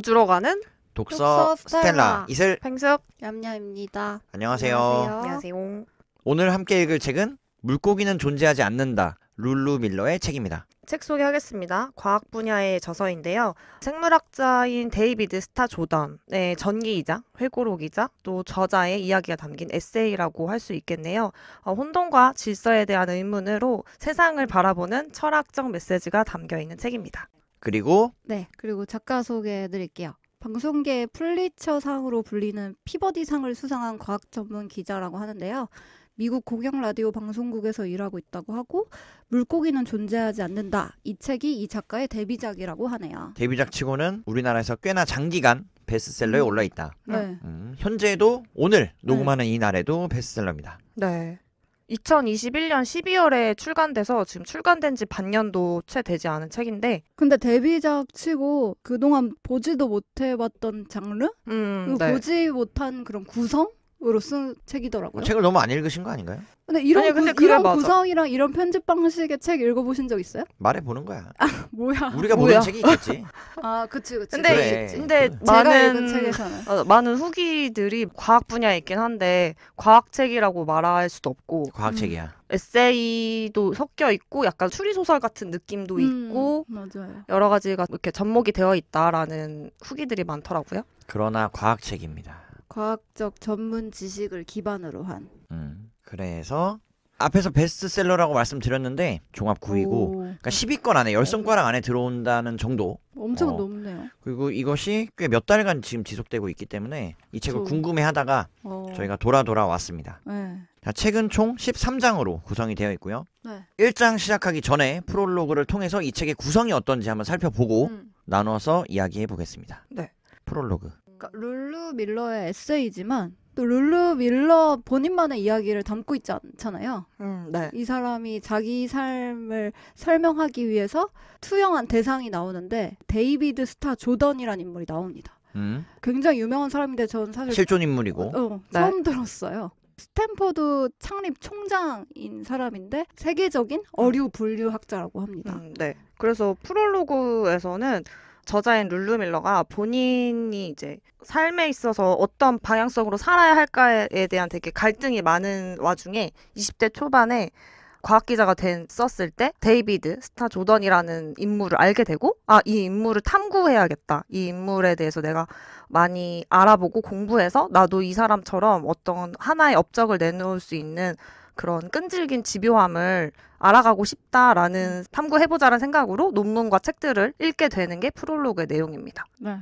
우주로 가는 독서, 독서 스텔라. 스텔라 이슬 펭숙 얌얌입니다. 안녕하세요. 안녕하세요. 오늘 함께 읽을 책은 물고기는 존재하지 않는다 룰루 밀러의 책입니다. 책 소개하겠습니다. 과학 분야의 저서인데요. 생물학자인 데이비드 스타 조던의 전기이자 회고록이자 또 저자의 이야기가 담긴 에세이라고 할 수 있겠네요. 어, 혼돈과 질서에 대한 의문으로 세상을 바라보는 철학적 메시지가 담겨 있는 책입니다. 그리고 네, 그리고 작가 소개해 드릴게요. 방송계 플리처상으로 불리는 피버디상을 수상한 과학 전문 기자라고 하는데요. 미국 공영 라디오 방송국에서 일하고 있다고 하고 물고기는 존재하지 않는다. 이 책이 이 작가의 데뷔작이라고 하네요. 데뷔작치고는 우리나라에서 꽤나 장기간 베스트셀러에 음. 올라 있다. 네. 음, 현재도 오늘 녹음하는 네. 이 날에도 베스트셀러입니다. 네. 2021년 12월에 출간돼서 지금 출간된 지 반년도 채 되지 않은 책인데 근데 데뷔작 치고 그동안 보지도 못해봤던 장르? 음, 그 네. 보지 못한 그런 구성? 으로 쓴 책이더라고요. 책을 너무 안 읽으신 거 아닌가요? 근데 이런 아니, 근데 구, 이런 맞아. 구성이랑 이런 편집 방식의 책 읽어보신 적 있어요? 말해 보는 거야. 아, 뭐야? 우리가 뭐야? 모르 책이 있겠지. 아, 그치, 그치. 근데 그래, 근데 그래. 많은 아, 많은 후기들이 과학 분야에 있긴 한데 과학 책이라고 말할 수도 없고. 과학 책이야. 음. 에세이도 섞여 있고 약간 추리 소설 같은 느낌도 음, 있고 맞아요. 여러 가지가 이렇게 접목이 되어 있다라는 후기들이 많더라고요. 그러나 과학 책입니다. 과학적 전문 지식을 기반으로 한. 음. 그래서 앞에서 베스트셀러라고 말씀드렸는데 종합 9위고 그러니까 10위권 안에 열성과랑 안에 들어온다는 정도. 엄청 어, 높네요. 그리고 이것이 꽤 몇 달간 지금 지속되고 있기 때문에 이 책을 저... 궁금해하다가 어... 저희가 돌아 돌아왔습니다. 네. 자, 책은 총 13장으로 구성이 되어 있고요. 네. 1장 시작하기 전에 프롤로그를 통해서 이 책의 구성이 어떤지 한번 살펴보고 음. 나눠서 이야기해 보겠습니다. 네. 프롤로그 그러니까 룰루 밀러의 에세이지만 또 룰루 밀러 본인만의 이야기를 담고 있지 않잖아요. 음, 네. 이 사람이 자기 삶을 설명하기 위해서 투영한 대상이 나오는데 데이비드 스타 조던이라는 인물이 나옵니다. 음? 굉장히 유명한 사람인데 저는 사실 실존 인물이고 어, 어, 네. 처음 들었어요. 스탠퍼드 창립 총장인 사람인데 세계적인 음. 어류 분류학자라고 합니다. 음, 네. 그래서 프롤로그에서는 저자인 룰루 밀러가 본인이 이제 삶에 있어서 어떤 방향성으로 살아야 할까에 대한 되게 갈등이 많은 와중에 20대 초반에 과학 기자가 된 썼을 때 데이비드 스타 조던이라는 인물을 알게 되고 아 이 인물을 탐구해야겠다 이 인물에 대해서 내가 많이 알아보고 공부해서 나도 이 사람처럼 어떤 하나의 업적을 내놓을 수 있는 그런 끈질긴 집요함을 알아가고 싶다라는 음. 탐구해보자는 생각으로 논문과 책들을 읽게 되는 게 프롤로그의 내용입니다. 네.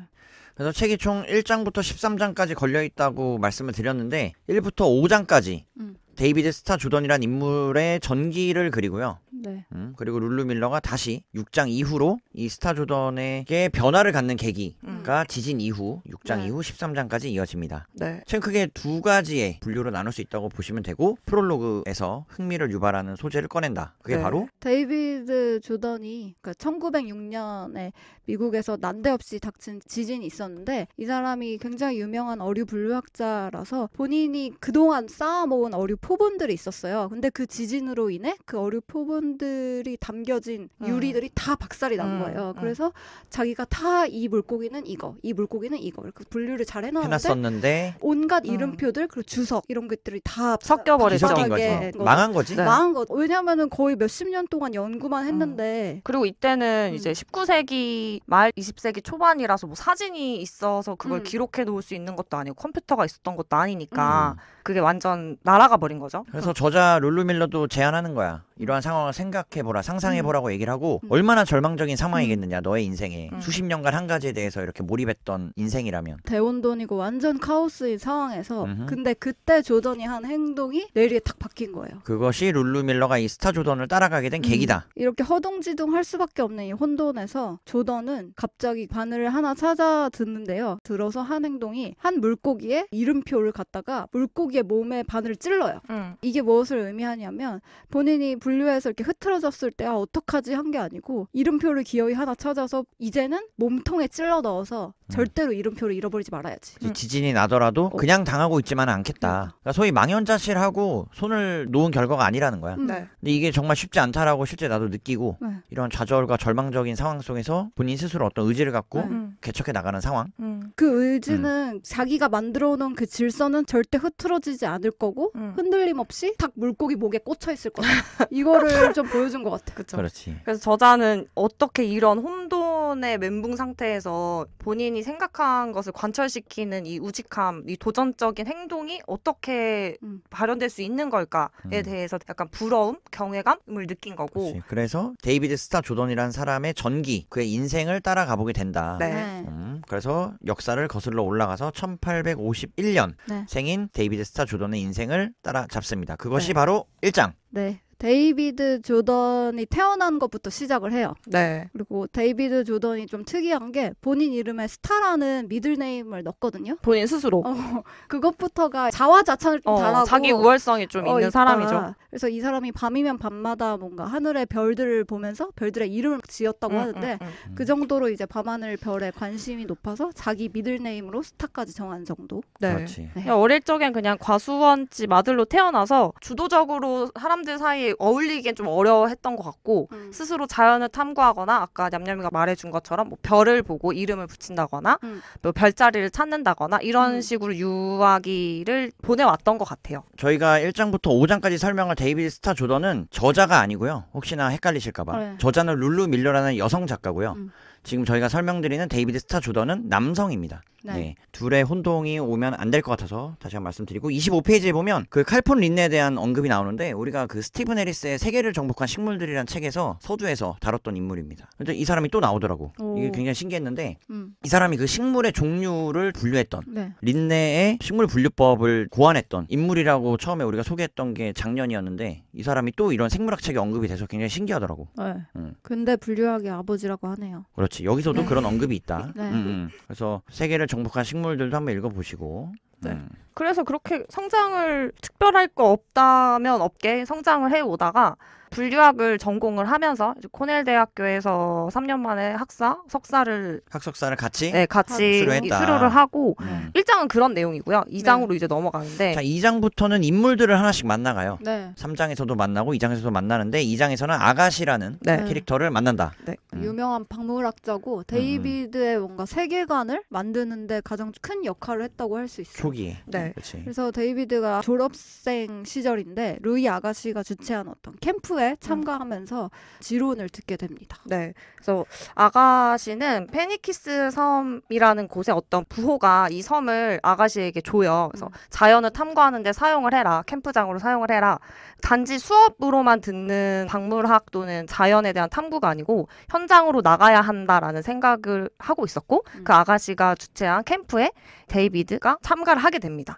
그래서 책이 총 1장부터 13장까지 걸려 있다고 말씀을 드렸는데 1부터 5장까지 음. 데이비드 스타 조던이란 인물의 전기를 그리고요. 네. 음, 그리고 룰루 밀러가 다시 6장 이후로 이 스타 조던에게 변화를 갖는 계기가 음. 지진 이후 6장 네. 이후 13장까지 이어집니다. 네. 참 크게 두 가지의 분류로 나눌 수 있다고 보시면 되고 프롤로그에서 흥미를 유발하는 소재를 꺼낸다. 그게 네. 바로 데이비드 조던이 그 그러니까 1906년에 미국에서 난데없이 닥친 지진이 있었는데 이 사람이 굉장히 유명한 어류 분류학자라서 본인이 그동안 쌓아모은 어류 표본들이 있었어요. 근데 그 지진으로 인해 그 어류 표본들이 담겨진 음. 유리들이 음. 다 박살이 난 음. 거예요. 음. 그래서 자기가 다 이 물고기는 이거, 이 물고기는 이거 이렇게 분류를 잘 해놨었는데 온갖 음. 이름표들 그리고 주석 이런 것들이 다 섞여버린 거죠. 망한 거지. 네. 망한 거. 왜냐하면은 거의 몇십 년 동안 연구만 했는데. 그리고 이때는 이제 19세기 말 20세기 초반이라서 뭐 사진이 있어서 그걸 기록해 놓을 수 있는 것도 아니고 컴퓨터가 있었던 것도 아니니까 그게 완전 날아가 버린. 되 거죠. 그래서 어. 저자 룰루 밀러도 제안하는 거야. 이러한 상황을 생각해 보라, 상상해 보라고 음. 얘기를 하고 음. 얼마나 절망적인 상황이겠느냐. 음. 너의 인생이 음. 수십 년간 한 가지에 대해서 이렇게 몰입했던 인생이라면. 대혼돈이고 완전 카오스인 상황에서 음흠. 근데 그때 조던이 한 행동이 내리에탁 바뀐 거예요. 그것이 룰루 밀러가 이 스타 조던을 따라가게 된 음. 계기다. 이렇게 허둥지둥 할 수밖에 없는 이 혼돈에서 조던은 갑자기 바늘을 하나 찾아 듣는데요. 들어서 한 행동이 한 물고기의 이름표를 갖다가 물고기의 몸에 바늘을 찔러요. 응. 이게 무엇을 의미하냐면 본인이 분류해서 이렇게 흐트러졌을 때 아 어떡하지 한 게 아니고 이름표를 기어이 하나 찾아서 이제는 몸통에 찔러 넣어서 음. 절대로 이름표를 잃어버리지 말아야지. 지진이 나더라도 어. 그냥 당하고 있지만은 않겠다. 그러니까, 그러니까 소위 망연자실하고 손을 놓은 결과가 아니라는 거야. 음. 네. 근데 이게 정말 쉽지 않다라고 실제 나도 느끼고 네. 이런 좌절과 절망적인 상황 속에서 본인 스스로 어떤 의지를 갖고 네. 음. 개척해 나가는 상황. 음. 그 의지는 자기가 만들어 놓은 그 질서는 절대 흐트러지지 않을 거고 음. 흔들림 없이 딱 물고기 목에 꽂혀 있을 거다. 이거를 좀 보여준 것 같아. 그쵸. 그렇지. 그래서 저자는 어떻게 이런 혼돈 한편의 멘붕 상태에서 본인이 생각한 것을 관철시키는 이 우직함, 이 도전적인 행동이 어떻게 음. 발현될 수 있는 걸까에 음. 대해서 약간 부러움, 경외감을 느낀 거고. 그치. 그래서 데이비드 스타 조던이라는 사람의 전기, 그의 인생을 따라가 보게 된다. 네. 네. 음, 그래서 역사를 거슬러 올라가서 1851년 네. 생인 데이비드 스타 조던의 인생을 따라 잡습니다. 그것이 네. 바로 1장. 네. 데이비드 조던이 태어난 것부터 시작을 해요. 네. 그리고 데이비드 조던이 좀 특이한 게 본인 이름에 스타라는 미들네임을 넣거든요. 본인 스스로. 어, 그것부터가 자화자찬을 좀 어, 달하고 자기 우월성이 좀 어, 있는 사람이죠. 그래서 이 사람이 밤이면 밤마다 뭔가 하늘의 별들을 보면서 별들의 이름을 지었다고 음, 하는데 음, 음, 음. 그 정도로 이제 밤하늘 별에 관심이 높아서 자기 미들네임으로 스타까지 정한 정도. 네. 그렇지. 네. 어릴 적엔 그냥 과수원집 아들로 태어나서 주도적으로 사람들 사이에 어울리기엔 좀어려웠던것 같고 음. 스스로 자연을 탐구하거나 아까 냠냠이가 말해준 것처럼 뭐 별을 보고 이름을 붙인다거나 음. 뭐 별자리를 찾는다거나 이런 음. 식으로 유아기를 보내왔던 것 같아요. 저희가 1장부터 5장까지 설명할 데이비드 스타 조던은 저자가 아니고요. 혹시나 헷갈리실까봐 네. 저자는 룰루 밀러라는 여성 작가고요. 음. 지금 저희가 설명드리는 데이비드 스타 조던은 남성입니다. 네. 네. 둘의 혼동이 오면 안 될 것 같아서 다시 한 번 말씀드리고 25페이지에 보면 그 칼폰 린네에 대한 언급이 나오는데 우리가 그 스티븐 해리스의 세계를 정복한 식물들이란 책에서 서두에서 다뤘던 인물입니다. 근데 이 사람이 또 나오더라고. 오. 이게 굉장히 신기했는데 음. 이 사람이 그 식물의 종류를 분류했던 네. 린네의 식물 분류법을 고안했던 인물이라고 처음에 우리가 소개했던 게 작년이었는데 이 사람이 또 이런 생물학 책에 언급이 돼서 굉장히 신기하더라고. 네. 음. 근데 분류학의 아버지라고 하네요. 그렇지. 그렇지. 여기서도 네. 그런 언급이 있다. 네. 음, 음. 그래서 세계를 정복한 식물들도 한번 읽어보시고. 네. 음. 그래서 그렇게 성장을 특별할 거 없다면 없게 성장을 해오다가 분류학을 전공을 하면서 코넬 대학교에서 3년 만에 학사, 석사를 학석사를 같이 네, 같이 수료했다. 수료를 하고 음. 1장은 그런 내용이고요. 2장으로 네. 이제 넘어가는데 자, 2장부터는 인물들을 하나씩 만나가요. 네. 3장에서도 만나고 2장에서도 만나는데 2장에서는 아가시라는 네. 캐릭터를 만난다. 네. 음. 유명한 박물학자고 데이비드의 음. 뭔가 세계관을 만드는데 가장 큰 역할을 했다고 할 수 있어요. 초기. 네. 그치. 그래서 데이비드가 졸업생 시절인데 루이 아가씨가 주최한 어떤 캠프에 음. 참가하면서 음. 지론을 듣게 됩니다. 네. 그래서 아가씨는 페니키스 섬이라는 곳에 어떤 부호가 이 섬을 아가씨에게 줘요. 그래서 음. 자연을 탐구하는데 사용을 해라. 캠프장으로 사용을 해라. 단지 수업으로만 듣는 박물학 또는 자연에 대한 탐구가 아니고 현장으로 나가야 한다라는 생각을 하고 있었고 음. 그 아가씨가 주최한 캠프에 데이비드가 참가를 하게 됩니다.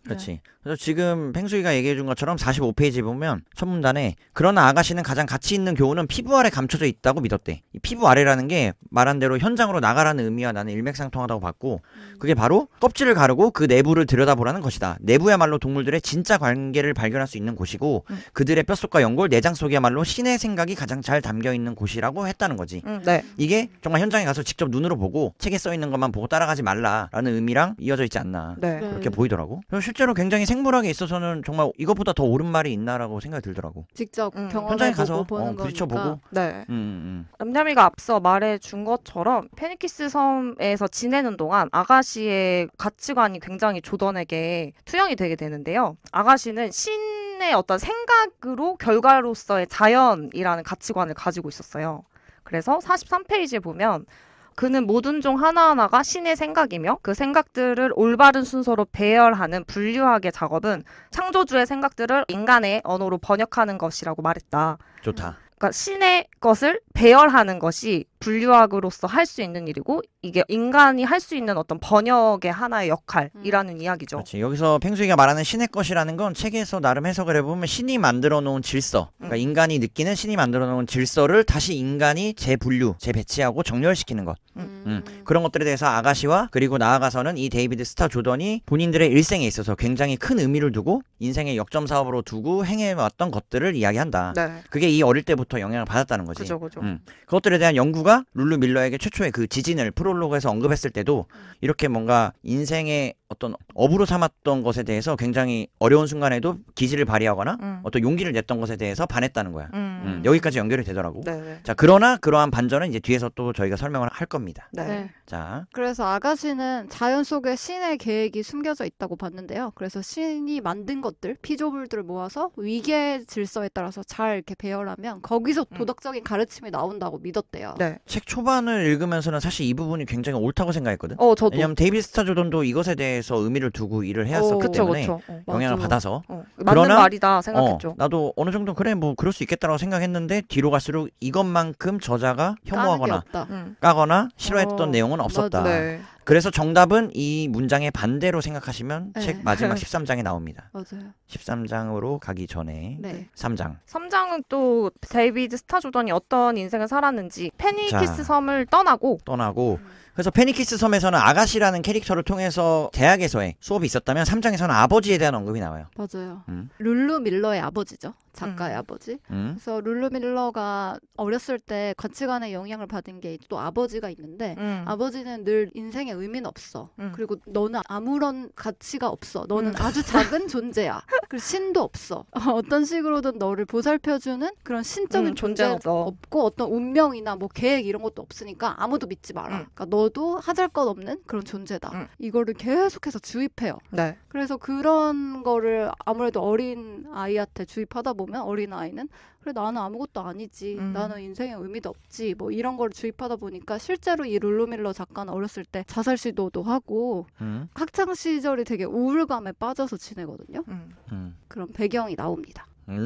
네. 그렇지. 네. 그래서 지금 펭수이가 얘기해 준 것처럼 45페이지 보면 첫문단에 그러나 아가씨는 가장 가치 있는 교훈은 피부 아래 감춰져 있다고 믿었대. 이 피부 아래라는 게 말한 대로 현장으로 나가라는 의미와 나는 일맥상통하다고 봤고 음. 그게 바로 껍질을 가르고 그 내부를 들여다보라는 것이다. 내부야말로 동물들의 진짜 관계를 발견할 수 있는 곳이고 음. 그들의 뼛속과 연골, 내장 속이야말로 신의 생각이 가장 잘 담겨 있는 곳이라고 했다는 거지. 음, 네. 이게 정말 현장에 가서 직접 눈으로 보고 책에 써 있는 것만 보고 따라가지 말라라는 의미랑 이어져 있지 않나 네. 그렇게 보이더라고. 네. 실제로 굉장히 생물학에 있어서는 정말 이것보다 더 옳은 말이 있나라고 생각이 들더라고. 직접 음. 현장에 가서 보는 어, 부딪혀보고. 네. 음, 음. 음. 남이가 앞서 말해준 것처럼 페니키스 섬에서 지내는 동안 아가씨의 가치관이 굉장히 조던에게 투영이 되게 되는데요. 아가씨는 신의 어떤 생각으로 결과로서의 자연이라는 가치관을 가지고 있었어요. 그래서 43페이지에 보면 그는 모든 종 하나하나가 신의 생각이며 그 생각들을 올바른 순서로 배열하는 분류학의 작업은 창조주의 생각들을 인간의 언어로 번역하는 것이라고 말했다. 좋다. 그러니까 신의 것을 배열하는 것이 분류학으로서 할 수 있는 일이고 이게 인간이 할 수 있는 어떤 번역의 하나의 역할이라는 음. 이야기죠. 그렇지. 여기서 팽수이가 말하는 신의 것이라는 건 책에서 나름 해석을 해보면 신이 만들어 놓은 질서, 그러니까 음. 인간이 느끼는 신이 만들어 놓은 질서를 다시 인간이 재분류, 재배치하고 정렬시키는 것. 음. 음. 그런 것들에 대해서 아가씨와 그리고 나아가서는 이 데이비드 스타 조던이 본인들의 일생에 있어서 굉장히 큰 의미를 두고 인생의 역점 사업으로 두고 행해왔던 것들을 이야기한다. 네. 그게 이 어릴 때부터 영향을 받았다는 거지. 그죠, 그죠. 음. 그것들에 대한 연구가 이가 룰루 밀러에게 최초의 그 지진을 프롤로그에서 언급했을 때도 이렇게 뭔가 인생의 어떤 업으로 삼았던 것에 대해서 굉장히 어려운 순간에도 기지를 발휘하거나 음. 어떤 용기를 냈던 것에 대해서 반했다는 거야. 음. 음, 여기까지 연결이 되더라고. 네네. 네. 자, 그러나 그러한 반전은 이제 뒤에서 또 저희가 설명을 할 겁니다. 네. 네. 자. 그래서 아가씨는 자연 속에 신의 계획이 숨겨져 있다고 봤는데요. 그래서 신이 만든 것들, 피조물들을 모아서 위계 질서에 따라서 잘 이렇게 배열하면 거기서 음. 도덕적인 가르침이 나온다고 믿었대요. 네. 책 초반을 읽으면서는 사실 이 부분이 굉장히 옳다고 생각했거든. 어, 저도. 왜냐면 데이비 스타 조던도 이것에 대해서 의미를 두고 일을 해왔었기 어, 때문에 그쵸. 어, 영향을 맞아. 받아서 어, 맞는 그러나, 말이다 어, 생각했죠. 어, 나도 어느 정도 그래 뭐 그럴 수 있겠다라고 생각했는데 뒤로 갈수록 이것만큼 저자가 혐오하거나 음. 까거나 어, 싫어했던 내용은 없었다. 네. 그래서 정답은 이 문장의 반대로 생각하시면 네. 책 마지막 13장에 나옵니다. 맞아요. 13장으로 가기 전에 네. 3장. 3장은 또 데이비드 스타조던이 어떤 인생을 살았는지 페니키스 섬을 떠나고 떠나고 음. 그래서 페니키스 섬에서는 아가씨라는 캐릭터를 통해서 대학에서의 수업이 있었다면 3장에서는 아버지에 대한 언급이 나와요. 맞아요. 음. 룰루 밀러의 아버지죠. 작가의 음. 아버지. 음. 그래서 룰루 밀러가 어렸을 때 가치관에 영향을 받은 게 또 아버지가 있는데 음. 아버지는 늘 인생에 의미는 없어. 음. 그리고 너는 아무런 가치가 없어. 너는 음. 아주 작은 존재야. 그리고 신도 없어. 어, 어떤 식으로든 너를 보살펴주는 그런 신적인 음, 존재 없어. 없고 어떤 운명이나 뭐 계획 이런 것도 없으니까 아무도 믿지 마라. 그러니까 너도 하잘 것 없는 그런 존재다. 이거를 계속해서 주입해요. 네. 그래서 그런 거를 아무래도 어린 아이한테 주입하다 보면 보면 어린아이는 그래 나는 아무것도 아니지 음. 나는 인생에 의미도 없지 뭐 이런 걸 주입하다 보니까 실제로 이 룰루밀러 작가는 어렸을 때 자살 시도도 하고 음. 학창 시절이 되게 우울감에 빠져서 지내거든요 음. 그런 배경이 나옵니다 네,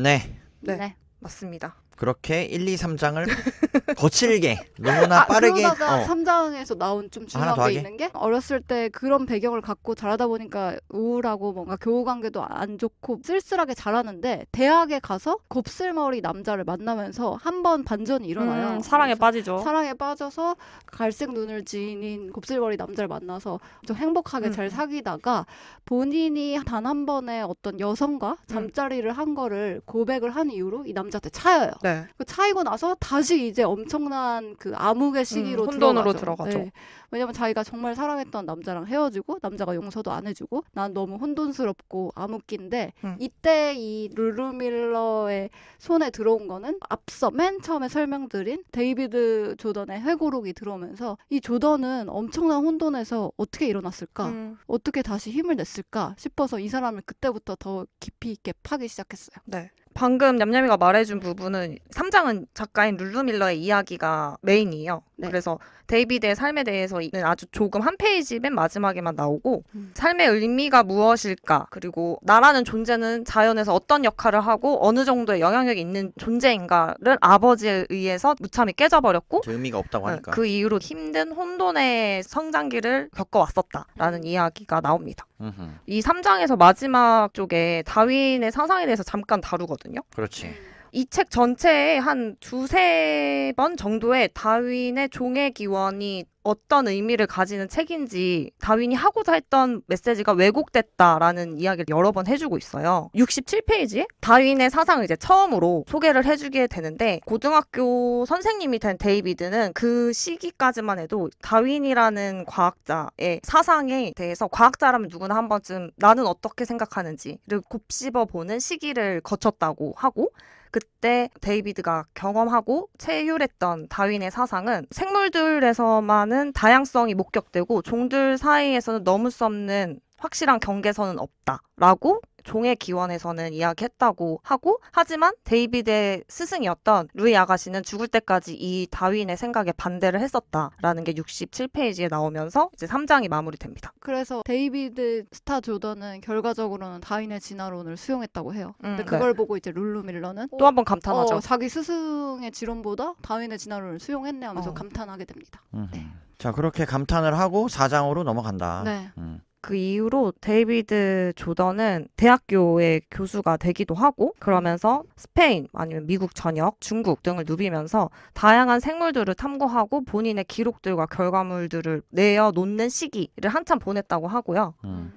네. 네. 맞습니다. 그렇게 1, 2, 3장을 거칠게 너무나 아, 빠르게 그러다가 어. 3장에서 나온 좀 아, 중요한 게 있는 게 어렸을 때 그런 배경을 갖고 자라다 보니까 우울하고 뭔가 교우관계도 안 좋고 쓸쓸하게 자라는데 대학에 가서 곱슬머리 남자를 만나면서 한 번 반전이 일어나요. 음, 사랑에 빠지죠. 사랑에 빠져서 갈색 눈을 지닌 곱슬머리 남자를 만나서 좀 행복하게 음. 잘 사귀다가 본인이 단 한번에 어떤 여성과 음. 잠자리를 한 거를 고백을 한 이후로 이 남자한테 차여요. 네. 그 차이고 나서 다시 이제 엄청난 그 암흑의 음, 시기로 음, 혼돈으로 들어가죠. 들어가죠. 네. 왜냐면 자기가 정말 사랑했던 남자랑 헤어지고 남자가 용서도 안 해주고 난 너무 혼돈스럽고 암흑기인데 음. 이때 이 룰루밀러의 손에 들어온 거는 앞서 맨 처음에 설명드린 데이비드 조던의 회고록이 들어오면서 이 조던은 엄청난 혼돈에서 어떻게 일어났을까 음. 어떻게 다시 힘을 냈을까 싶어서 이 사람을 그때부터 더 깊이 있게 파기 시작했어요. 네. 방금 냠냠이가 말해준 부분은 3장은 작가인 룰루 밀러의 이야기가 메인이에요. 네. 그래서 데이비드의 삶에 대해서는 아주 조금 한 페이지 맨 마지막에만 나오고 음. 삶의 의미가 무엇일까 그리고 나라는 존재는 자연에서 어떤 역할을 하고 어느 정도의 영향력이 있는 존재인가를 아버지에 의해서 무참히 깨져버렸고 그 의미가 없다고 어, 하니까 그 이후로 힘든 혼돈의 성장기를 겪어왔었다라는 이야기가 나옵니다. 음흠. 이 3장에서 마지막 쪽에 다윈의 사상에 대해서 잠깐 다루거든요. 그렇지. 이책 전체에 한 두세 번 정도의 다윈의 종의 기원이 어떤 의미를 가지는 책인지 다윈이 하고자 했던 메시지가 왜곡됐다라는 이야기를 여러 번 해주고 있어요. 67페이지에 다윈의 사상을 이제 처음으로 소개를 해주게 되는데 고등학교 선생님이 된 데이비드는 그 시기까지만 해도 다윈이라는 과학자의 사상에 대해서 과학자라면 누구나 한 번쯤 나는 어떻게 생각하는지를 곱씹어 보는 시기를 거쳤다고 하고 그때 데이비드가 경험하고 체휼했던 다윈의 사상은 생물들에서만은 다양성이 목격되고 종들 사이에서는 너무 수 없는 확실한 경계선은 없다라고 종의 기원에서는 이야기했다고 하고 하지만 데이비드의 스승이었던 루이 아가씨는 죽을 때까지 이 다윈의 생각에 반대를 했었다라는 게 67페이지에 나오면서 이제 3장이 마무리됩니다. 그래서 데이비드 스타 조던은 결과적으로는 다윈의 진화론을 수용했다고 해요. 음, 근데 네. 그걸 네. 보고 이제 룰루 밀러는 또 한 번 감탄하죠. 어, 자기 스승의 지론보다 다윈의 진화론을 수용했네 하면서 어. 감탄하게 됩니다. 음. 네. 자 그렇게 감탄을 하고 4장으로 넘어간다. 네. 음. 그 이후로 데이비드 조던은 대학교의 교수가 되기도 하고 그러면서 스페인 아니면 미국 전역, 중국 등을 누비면서 다양한 생물들을 탐구하고 본인의 기록들과 결과물들을 내어놓는 시기를 한참 보냈다고 하고요. 음.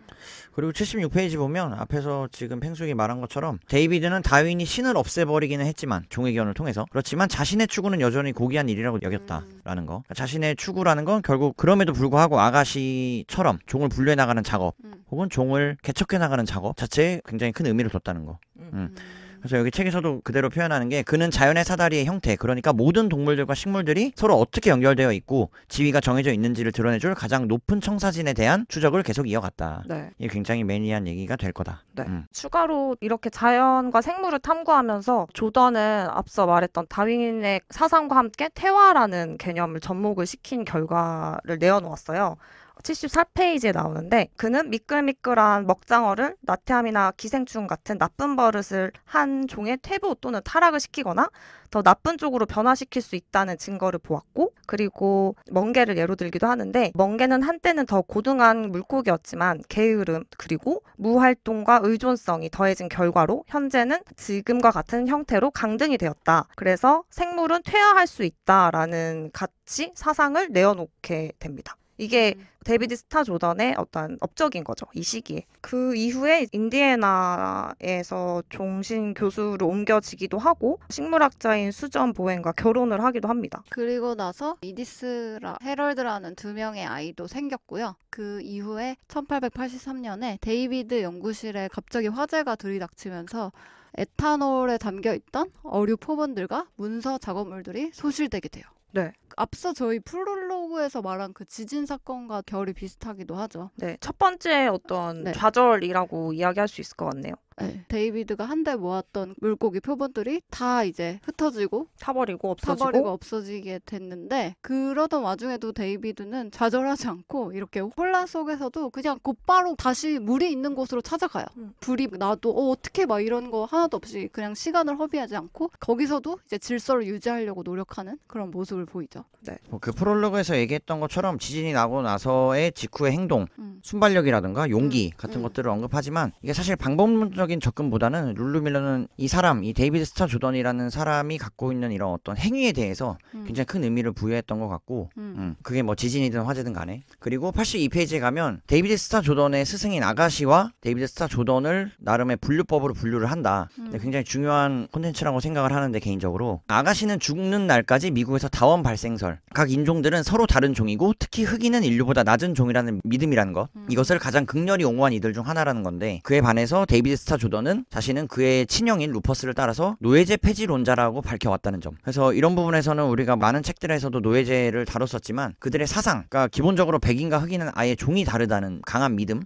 그리고 76페이지 보면 앞에서 지금 팽수이 말한 것처럼 데이비드는 다윈이 신을 없애버리기는 했지만 종의견을 통해서 그렇지만 자신의 추구는 여전히 고귀한 일이라고 여겼다라는 거 그러니까 자신의 추구라는 건 결국 그럼에도 불구하고 아가씨처럼 종을 분류해 나가는 나가는 작업 음. 혹은 종을 개척해 나가는 작업 자체에 굉장히 큰 의미를 뒀다는 거. 음. 음. 음. 그래서 여기 책에서도 그대로 표현하는 게 그는 자연의 사다리의 형태 그러니까 모든 동물들과 식물들이 서로 어떻게 연결되어 있고 지위가 정해져 있는지를 드러내줄 가장 높은 청사진에 대한 추적을 계속 이어갔다. 네. 이게 굉장히 매니한 얘기가 될 거다. 네. 음. 추가로 이렇게 자연과 생물을 탐구하면서 조던은 앞서 말했던 다윈의 사상과 함께 태화라는 개념을 접목을 시킨 결과를 내어놓았어요. 74페이지에 나오는데 그는 미끌미끌한 먹장어를 나태함이나 기생충 같은 나쁜 버릇을 한 종의 퇴보 또는 타락을 시키거나 더 나쁜 쪽으로 변화시킬 수 있다는 증거를 보았고 그리고 멍게를 예로 들기도 하는데 멍게는 한때는 더 고등한 물고기였지만 게으름 그리고 무활동과 의존성이 더해진 결과로 현재는 지금과 같은 형태로 강등이 되었다. 그래서 생물은 퇴화할 수 있다라는 가치 사상을 내어놓게 됩니다. 이게 음. 데비드 스타 조던의 어떤 업적인 거죠. 이 시기에. 그 이후에 인디애나에서 종신 교수로 옮겨지기도 하고 식물학자인 수전 보행과 결혼을 하기도 합니다. 그리고 나서 이디스라 헤럴드라는 두 명의 아이도 생겼고요. 그 이후에 1883년에 데이비드 연구실에 갑자기 화재가 들이닥치면서 에탄올에 담겨 있던 어류 포본들과 문서 작업물들이 소실되게 돼요. 네. 앞서 저희 프롤로그에서 말한 그 지진 사건과 결이 비슷하기도 하죠. 네, 첫 번째 어떤 네. 좌절이라고 이야기할 수 있을 것 같네요. 네. 데이비드가 한데 모았던 물고기 표본들이 다 이제 흩어지고 타버리고 없어지고 타버리고 없어지게 됐는데 그러던 와중에도 데이비드는 좌절하지 않고 이렇게 혼란 속에서도 그냥 곧바로 다시 물이 있는 곳으로 찾아가요. 음. 불이 나도 어, 어떻게 막 이런 거 하나도 없이 그냥 시간을 허비하지 않고 거기서도 이제 질서를 유지하려고 노력하는 그런 모습을 보이죠. 네. 뭐 그 프롤로그에서 얘기했던 것처럼 지진이 나고 나서의 직후의 행동, 음. 순발력이라든가 용기 음. 같은 음. 것들을 언급하지만 이게 사실 방법론적인 접근보다는 룰루 밀러는 이 사람, 이 데이비드 스타 조던이라는 사람이 갖고 있는 이런 어떤 행위에 대해서 음. 굉장히 큰 의미를 부여했던 것 같고 음. 음, 그게 뭐 지진이든 화재든 간에 그리고 82페이지에 가면 데이비드 스타 조던의 스승인 아가씨와 데이비드 스타 조던을 나름의 분류법으로 분류를 한다. 굉장히 중요한 콘텐츠라고 생각을 하는데 개인적으로 아가씨는 죽는 날까지 미국에서 다원 발생 생설각 인종들은 서로 다른 종이고 특히 흑인은 인류보다 낮은 종이라는 믿음이라는 것. 음. 이것을 가장 극렬히 옹호한 이들 중 하나라는 건데 그에 반해서 데이비드 스타 조던은 자신은 그의 친형인 루퍼스를 따라서 노예제 폐지론자라고 밝혀왔다는 점. 그래서 이런 부분에서는 우리가 많은 책들에서도 노예제를 다뤘었지만 그들의 사상, 그러니까 기본적으로 백인과 흑인은 아예 종이 다르다는 강한 믿음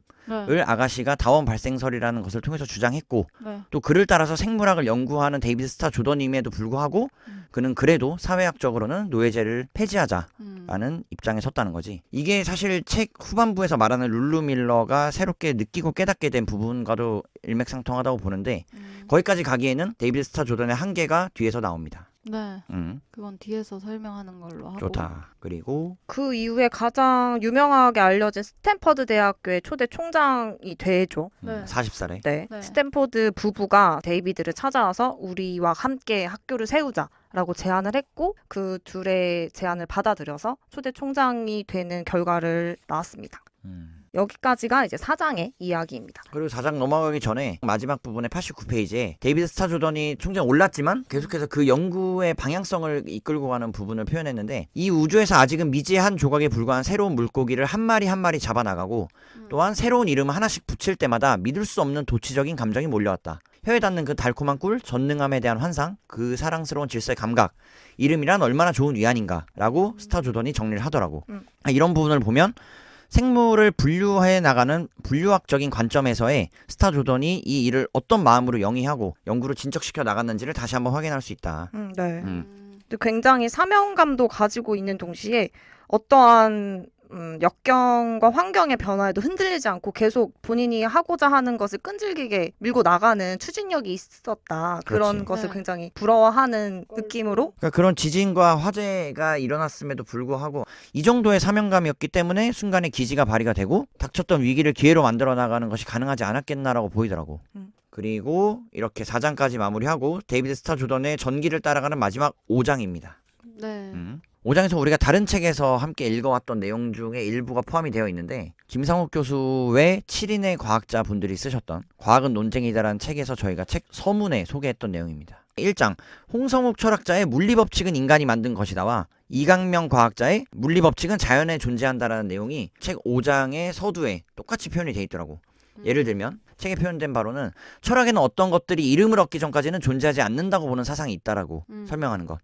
네. 아가씨가 다원 발생설이라는 것을 통해서 주장했고 네. 또 그를 따라서 생물학을 연구하는 데이비드 스타 조던임에도 불구하고 음. 그는 그래도 사회학적으로는 노예제를 폐지하자라는 음. 입장에 섰다는 거지. 이게 사실 책 후반부에서 말하는 룰루 밀러가 새롭게 느끼고 깨닫게 된 부분과도 일맥상통하다고 보는데 음. 거기까지 가기에는 데이비드 스타 조던의 한계가 뒤에서 나옵니다. 네. 음. 그건 뒤에서 설명하는 걸로 하고. 좋다. 그리고 그 이후에 가장 유명하게 알려진 스탠퍼드 대학교의 초대 총장이 되죠. 네. 40살에. 음, 네. 네. 스탠퍼드 부부가 데이비드를 찾아와서 우리와 함께 학교를 세우자. 라고 제안을 했고 그 둘의 제안을 받아들여서 초대 총장이 되는 결과를 낳았습니다. 음. 여기까지가 이제 사장의 이야기입니다. 그리고 사장 넘어가기 전에 마지막 부분에 89페이지에 데이비드 스타조던이 총장 올랐지만 계속해서 그 연구의 방향성을 이끌고 가는 부분을 표현했는데 이 우주에서 아직은 미지한 조각에 불과한 새로운 물고기를 한 마리 한 마리 잡아나가고 음. 또한 새로운 이름을 하나씩 붙일 때마다 믿을 수 없는 도치적인 감정이 몰려왔다. 혀에 닿는 그 달콤한 꿀, 전능함에 대한 환상, 그 사랑스러운 질서의 감각, 이름이란 얼마나 좋은 위안인가라고 음. 스타 조던이 정리를 하더라고. 음. 아, 이런 부분을 보면 생물을 분류해 나가는 분류학적인 관점에서의 스타 조던이 이 일을 어떤 마음으로 영위하고 연구를 진척시켜 나갔는지를 다시 한번 확인할 수 있다. 음, 네. 음. 굉장히 사명감도 가지고 있는 동시에 어떠한 음, 역경과 환경의 변화에도 흔들리지 않고 계속 본인이 하고자 하는 것을 끈질기게 밀고 나가는 추진력이 있었다. 그런 그렇 것을 네. 굉장히 부러워하는 음. 느낌으로. 그러니까 그런 지진과 화재가 일어났음에도 불구하고 이 정도의 사명감이었기 때문에 순간에 기지가 발휘가 되고 닥쳤던 위기를 기회로 만들어 나가는 것이 가능하지 않았겠나라고 보이더라고. 음. 그리고 이렇게 4장까지 마무리하고 데이비드 스타 조던의 전기를 따라가는 마지막 5장입니다. 네. 음. 5장에서 우리가 다른 책에서 함께 읽어왔던 내용 중에 일부가 포함이 되어 있는데 김상욱 교수 의 7인의 과학자분들이 쓰셨던 과학은 논쟁이다라는 책에서 저희가 책 서문에 소개했던 내용입니다. 1장 홍성욱 철학자의 물리법칙은 인간이 만든 것이다와 이강명 과학자의 물리법칙은 자연에 존재한다라는 내용이 책 5장의 서두에 똑같이 표현이 되어 있더라고. 음. 예를 들면 책에 표현된 바로는 철학에는 어떤 것들이 이름을 얻기 전까지는 존재하지 않는다고 보는 사상이 있다라고 음. 설명하는 것.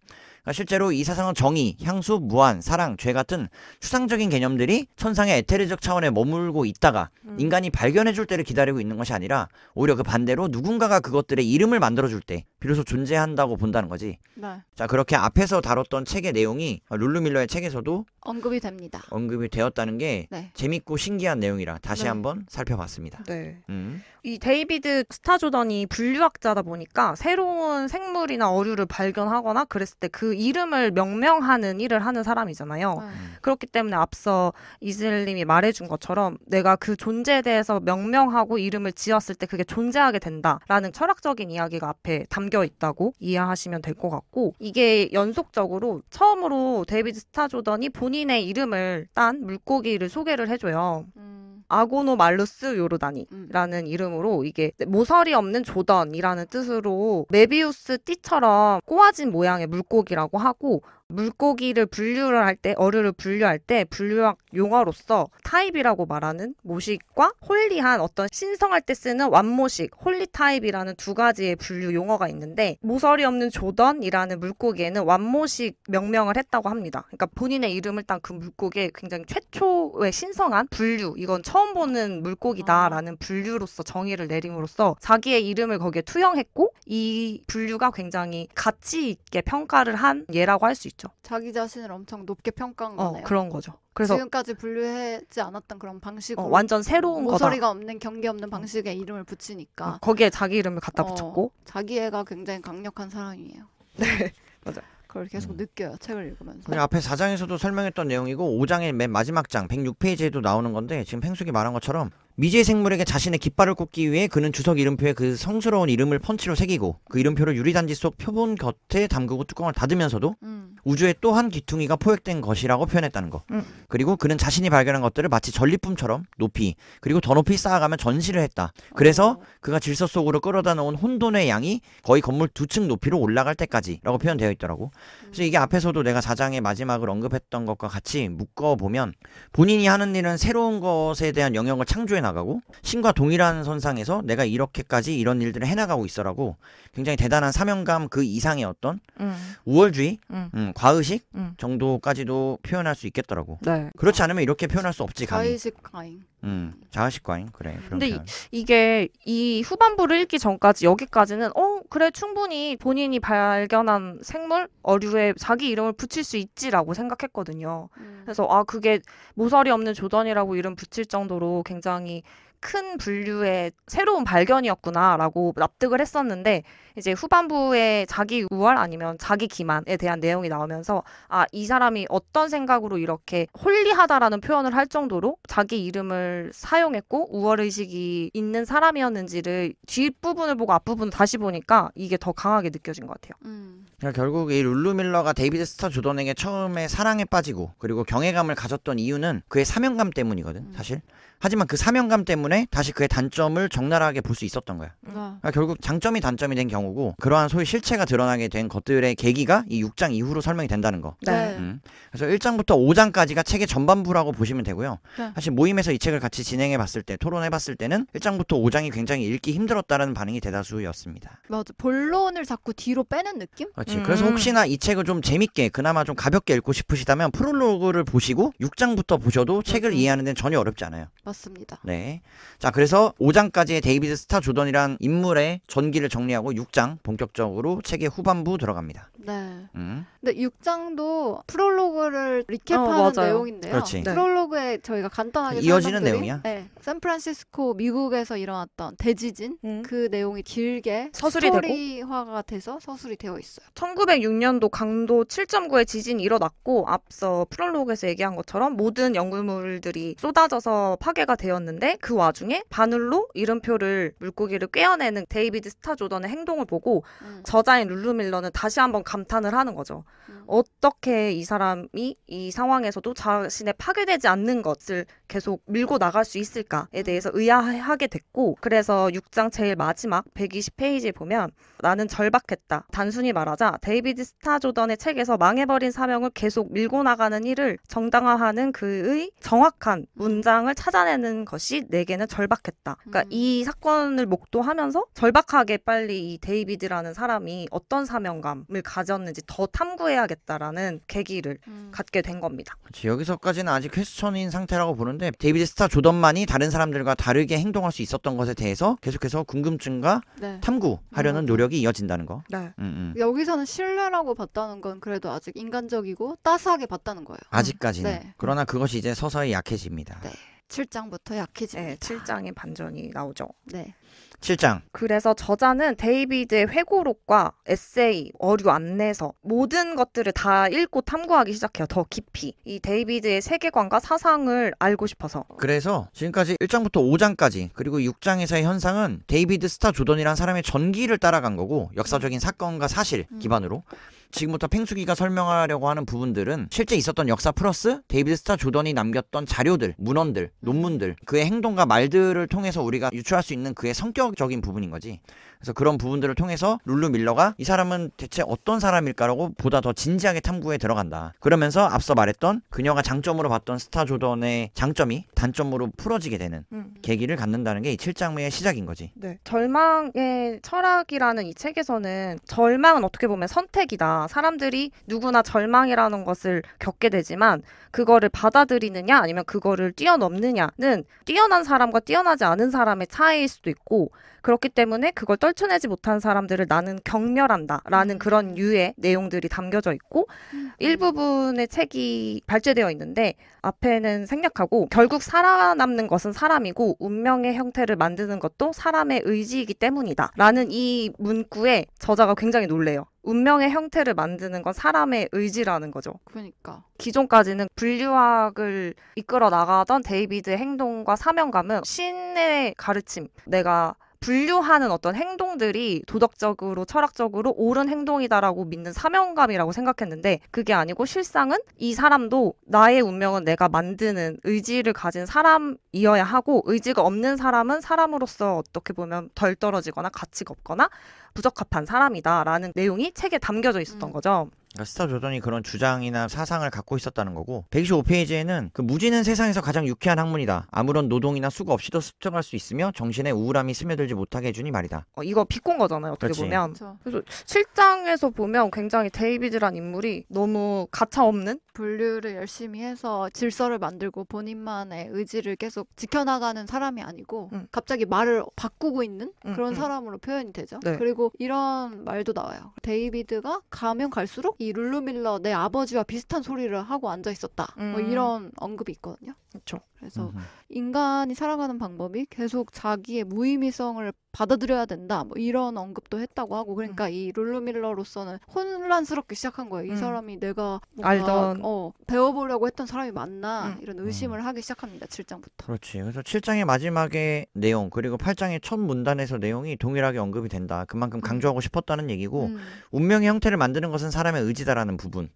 아, 실제로 이 사상은 정의, 향수, 무한, 사랑, 죄 같은 추상적인 개념들이 천상의 에테르적 차원에 머물고 있다가 음. 인간이 발견해줄 때를 기다리고 있는 것이 아니라 오히려 그 반대로 누군가가 그것들의 이름을 만들어줄 때 비로소 존재한다고 본다는 거지. 네. 자 그렇게 앞에서 다뤘던 책의 내용이 룰루밀러의 책에서도 언급이 됩니다. 언급이 되었다는 게 네. 재밌고 신기한 내용이라 다시 네. 한번 살펴봤습니다. 네. 음. 이 데이비드 스타조던이 분류학자다 보니까 새로운 생물이나 어류를 발견하거나 그랬을 때 그 이름을 명명하는 일을 하는 사람이잖아요. 네. 음. 그렇기 때문에 앞서 이슬님이 말해준 것처럼 내가 그 존재에 대해서 명명하고 이름을 지었을 때 그게 존재하게 된다라는 철학적인 이야기가 앞에 담. 담겨 있다고 이해하시면 될 것 같고 이게 연속적으로 처음으로 데이비드 스타조던이 본인의 이름을 딴 물고기를 소개를 해줘요. 음. 아고노 말루스 요르다니라는 음. 이름으로 이게 모서리 없는 조던이라는 뜻으로 메비우스 띠처럼 꼬아진 모양의 물고기라고 하고 물고기를 분류를 할 때, 어류를 분류할 때 분류학 용어로서 타입이라고 말하는 모식과 홀리한 어떤 신성할 때 쓰는 완모식, 홀리타입이라는 두 가지의 분류 용어가 있는데 모서리 없는 조던이라는 물고기에는 완모식 명명을 했다고 합니다. 그러니까 본인의 이름을 딴그 물고기에 굉장히 최초의 신성한 분류, 이건 처음 보는 물고기다라는 아. 분류로서 정의를 내림으로써 자기의 이름을 거기에 투영했고 이 분류가 굉장히 가치 있게 평가를 한 예라고 할 수 있죠. 있죠. 자기 자신을 엄청 높게 평가한 어, 거네요. 어, 그런 거죠. 그래서 지금까지 분류하지 않았던 그런 방식으로 어, 완전 새로운 모서리가 없는 경계 없는 어. 방식에 이름을 붙이니까 어, 거기에 자기 이름을 갖다 어, 붙였고 자기애가 굉장히 강력한 사람이에요. 네, 맞아 그걸 계속 음. 느껴요 책을 읽으면서. 그냥 앞에 4장에서도 설명했던 내용이고 5장의 맨 마지막 장 106페이지에도 나오는 건데 지금 팽숙이 말한 것처럼 미지의 생물에게 자신의 깃발을 꽂기 위해 그는 주석 이름표에 그 성스러운 이름을 펀치로 새기고 그 이름표를 유리단지 속 표본 곁에 담그고 뚜껑을 닫으면서도 음. 우주의 또한 귀퉁이가 포획된 것이라고 표현했다는 것. 음. 그리고 그는 자신이 발견한 것들을 마치 전리품처럼 높이 그리고 더 높이 쌓아가며 전시를 했다. 그래서 어. 그가 질서 속으로 끌어다 놓은 혼돈의 양이 거의 건물 두 층 높이로 올라갈 때까지라고 표현되어 있더라고. 그래서 이게 앞에서도 내가 자장의 마지막을 언급했던 것과 같이 묶어 보면 본인이 하는 일은 새로운 것에 대한 영역을 창조해 나. 나가고 신과 동일한 선상에서 내가 이렇게까지 이런 일들을 해나가고 있어라고 굉장히 대단한 사명감 그 이상의 어떤 음. 우월주의, 음. 음, 과의식 음. 정도까지도 표현할 수 있겠더라고. 네. 그렇지 않으면 이렇게 표현할 수 없지 감히. 자의식 과잉. 음, 자의식 과잉 그래. 그런 근데 이, 이게 이 후반부를 읽기 전까지 여기까지는 어 그래 충분히 본인이 발견한 생물 어류에 자기 이름을 붙일 수 있지라고 생각했거든요. 음. 그래서 아 그게 모서리 없는 조던이라고 이름 붙일 정도로 굉장히 큰 분류의 새로운 발견이었구나라고 납득을 했었는데 이제 후반부에 자기 우월 아니면 자기 기만에 대한 내용이 나오면서 아, 이 사람이 어떤 생각으로 이렇게 홀리하다라는 표현을 할 정도로 자기 이름을 사용했고 우월의식이 있는 사람이었는지를 뒷부분을 보고 앞부분을 다시 보니까 이게 더 강하게 느껴진 것 같아요. 음. 그러니까 결국 이 룰루 밀러가 데이비드 스타 조던에게 처음에 사랑에 빠지고 그리고 경외감을 가졌던 이유는 그의 사명감 때문이거든, 음. 사실. 하지만 그 사명감 때문에 다시 그의 단점을 적나라하게 볼 수 있었던 거야. 음. 그러니까 결국 장점이 단점이 된 경우 경우고 그러한 소위 실체가 드러나게 된 것들의 계기가 이 6장 이후로 설명이 된다는 거. 네. 네. 음. 그래서 1장부터 5장까지가 책의 전반부라고 보시면 되고요. 네. 사실 모임에서 이 책을 같이 진행해 봤을 때 토론해 봤을 때는 1장부터 5장이 굉장히 읽기 힘들었다는 반응이 대다수였습니다. 맞아. 본론을 자꾸 뒤로 빼는 느낌? 그렇지. 음. 그래서 혹시나 이 책을 좀 재밌게 그나마 좀 가볍게 읽고 싶으시다면 프롤로그를 보시고 6장부터 보셔도 책을 음. 이해하는 데는 전혀 어렵지 않아요. 맞습니다. 네. 자, 그래서 5장까지의 데이비드 스타 조던이란 인물의 전기를 정리하고 6장 6장 본격적으로 책의 후반부 들어갑니다. 네. 음. 근데 6장도 프롤로그를 리캡하는 어, 맞 내용인데요. 그렇지. 네. 프롤로그에 저희가 간단하게 이어지는 내용이야. 네. 샌프란시스코 미국에서 일어났던 대지진 음. 그 내용이 길게 서술이 스토리화가 돼서 서술이 되어 있어요. 1906년도 강도 7.9의 지진이 일어났고 앞서 프롤로그에서 얘기한 것처럼 모든 연구물들이 쏟아져서 파괴가 되었는데 그 와중에 바늘로 이름표를 물고기를 꿰어내는 데이비드 스타 조던의 행동을 보고 음. 저자인 룰루 밀러는 다시 한번 감탄을 하는 거죠. 음. 어떻게 이 사람이 이 상황에서도 자신의 파괴되지 않는 것을 계속 밀고 나갈 수 있을까에 대해서 의아하게 됐고 그래서 6장 제일 마지막 120페이지에 보면 나는 절박했다. 단순히 말하자 데이비드 스타조던의 책에서 망해버린 사명을 계속 밀고 나가는 일을 정당화하는 그의 정확한 문장을 찾아내는 것이 내게는 절박했다. 그러니까 음. 이 사건을 목도하면서 절박하게 빨리 이 데이비드라는 사람이 어떤 사명감을 가졌는지 더 탐구해야겠다라는 계기를 음. 갖게 된 겁니다. 여기서까지는 아직 퀘스천인 상태라고 보는 하는데 데이비드 스타 조던만이 다른 사람들과 다르게 행동할 수 있었던 것에 대해서 계속해서 궁금증과 네. 탐구하려는 음. 노력이 이어진다는 거. 네. 음, 음. 여기서는 신뢰라고 봤다는 건 그래도 아직 인간적이고 따스하게 봤다는 거예요. 음. 아직까지는. 네. 그러나 그것이 이제 서서히 약해집니다. 네. 7장부터 약해집니다. 네, 7장의 반전이 나오죠. 네. 7장. 그래서 저자는 데이비드의 회고록과 에세이, 어류 안내서 모든 것들을 다 읽고 탐구하기 시작해요. 더 깊이. 이 데이비드의 세계관과 사상을 알고 싶어서. 그래서 지금까지 1장부터 5장까지 그리고 6장에서의 현상은 데이비드 스타 조던이란 사람의 전기를 따라간 거고 역사적인 사건과 사실 음. 기반으로 지금부터 펭수기가 설명하려고 하는 부분들은 실제 있었던 역사 플러스 데이비드 스타 조던이 남겼던 자료들, 문헌들, 논문들 그의 행동과 말들을 통해서 우리가 유추할 수 있는 그의 성격적인 부분인 거지. 그래서 그런 부분들을 통해서 룰루 밀러가 이 사람은 대체 어떤 사람일까라고 보다 더 진지하게 탐구에 들어간다. 그러면서 앞서 말했던 그녀가 장점으로 봤던 스타 조던의 장점이 단점으로 풀어지게 되는 음. 계기를 갖는다는 게 이 7장의 시작인 거지. 네. 절망의 철학이라는 이 책에서는 절망은 어떻게 보면 선택이다. 사람들이 누구나 절망이라는 것을 겪게 되지만 그거를 받아들이느냐 아니면 그거를 뛰어넘느냐는 뛰어난 사람과 뛰어나지 않은 사람의 차이일 수도 있고 그렇기 때문에 그걸 떨쳐내지 못한 사람들을 나는 경멸한다라는 음. 그런 유의 내용들이 담겨져 있고 음. 일부분의 책이 발제되어 있는데 앞에는 생략하고 결국 살아남는 것은 사람이고 운명의 형태를 만드는 것도 사람의 의지이기 때문이다라는 이 문구에 저자가 굉장히 놀래요. 운명의 형태를 만드는 건 사람의 의지라는 거죠. 그러니까. 기존까지는 분류학을 이끌어 나가던 데이비드의 행동과 사명감은 신의 가르침, 내가 분류하는 어떤 행동들이 도덕적으로 철학적으로 옳은 행동이다라고 믿는 사명감이라고 생각했는데 그게 아니고 실상은 이 사람도 나의 운명은 내가 만드는 의지를 가진 사람이어야 하고 의지가 없는 사람은 사람으로서 어떻게 보면 덜 떨어지거나 가치가 없거나 부적합한 사람이다라는 내용이 책에 담겨져 있었던 음. 거죠. 그러니까 스타 조던이 그런 주장이나 사상을 갖고 있었다는 거고 125페이지에는 그 무지는 세상에서 가장 유쾌한 학문이다. 아무런 노동이나 수고 없이도 습득할 수 있으며 정신에 우울함이 스며들지 못하게 해주니 말이다. 어, 이거 비꼰 거잖아요. 어떻게 그렇지. 보면. 그렇죠. 그래서 실장에서 보면 굉장히 데이비드란 인물이 너무 가차 없는 분류를 열심히 해서 질서를 만들고 본인만의 의지를 계속 지켜나가는 사람이 아니고 음. 갑자기 말을 바꾸고 있는 음, 그런 음, 사람으로 표현이 되죠. 네. 그리고 이런 말도 나와요. 데이비드가 가면 갈수록 이이 룰루밀러 내 아버지와 비슷한 소리를 하고 앉아 있었다. 뭐 음. 뭐 이런 언급이 있거든요. 그렇죠. 그래서 음흠. 인간이 살아가는 방법이 계속 자기의 무의미성을 받아들여야 된다. 뭐 이런 언급도 했다고 하고 그러니까 음. 이 룰루밀러로서는 혼란스럽게 시작한 거예요. 이 음. 사람이 내가 알던 어, 배워보려고 했던 사람이 맞나 음. 이런 음. 의심을 하기 시작합니다. 7장부터. 그렇지. 그래서 7장의 마지막에 내용 그리고 8장의 첫 문단에서 내용이 동일하게 언급이 된다. 그만큼 음. 강조하고 싶었다는 얘기고 음. 운명의 형태를 만드는 것은 사람의 의지다라는 부분.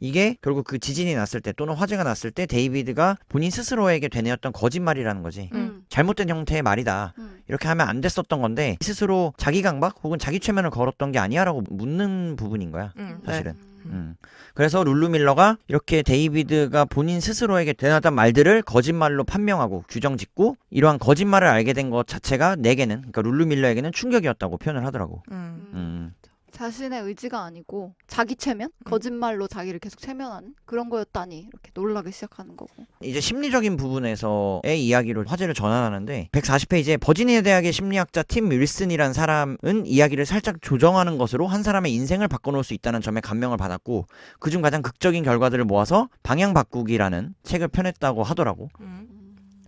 이게 결국 그 지진이 났을 때 또는 화재가 났을 때 데이비드가 본인 스스로에게 되뇌었던 거짓말이라는 거지. 잘못된 형태의 말이다. 음. 이렇게 하면 안 됐었던 건데 스스로 자기 강박 혹은 자기 최면을 걸었던 게 아니야라고 묻는 부분인 거야. 음. 네. 사실은. 네. 음. 그래서 룰루 밀러가 이렇게 데이비드가 본인 스스로에게 대단한 말들을 거짓말로 판명하고 규정 짓고 이러한 거짓말을 알게 된 것 자체가 내게는 그러니까 룰루 밀러에게는 충격이었다고 표현을 하더라고. 음. 음. 자신의 의지가 아니고 자기 체면? 음. 거짓말로 자기를 계속 체면하는 그런 거였다니 이렇게 놀라기 시작하는 거고. 이제 심리적인 부분에서의 이야기로 화제를 전환하는데 140페이지에 버지니아 대학의 심리학자 팀 윌슨이란 사람은 이야기를 살짝 조정하는 것으로 한 사람의 인생을 바꿔놓을 수 있다는 점에 감명을 받았고 그중 가장 극적인 결과들을 모아서 방향 바꾸기라는 책을 펴냈다고 하더라고. 음.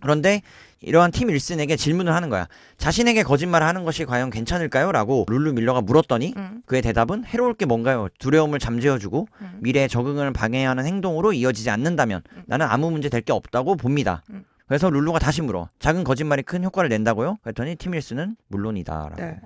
그런데 이러한 팀 일슨에게 질문을 하는 거야. 자신에게 거짓말을 하는 것이 과연 괜찮을까요? 라고 룰루 밀러가 물었더니 음. 그의 대답은 해로울 게 뭔가요? 두려움을 잠재워주고 음. 미래에 적응을 방해하는 행동으로 이어지지 않는다면 음. 나는 아무 문제 될 게 없다고 봅니다. 음. 그래서 룰루가 다시 물어. 작은 거짓말이 큰 효과를 낸다고요? 그랬더니 팀 일슨은 물론이다. 라고. 네.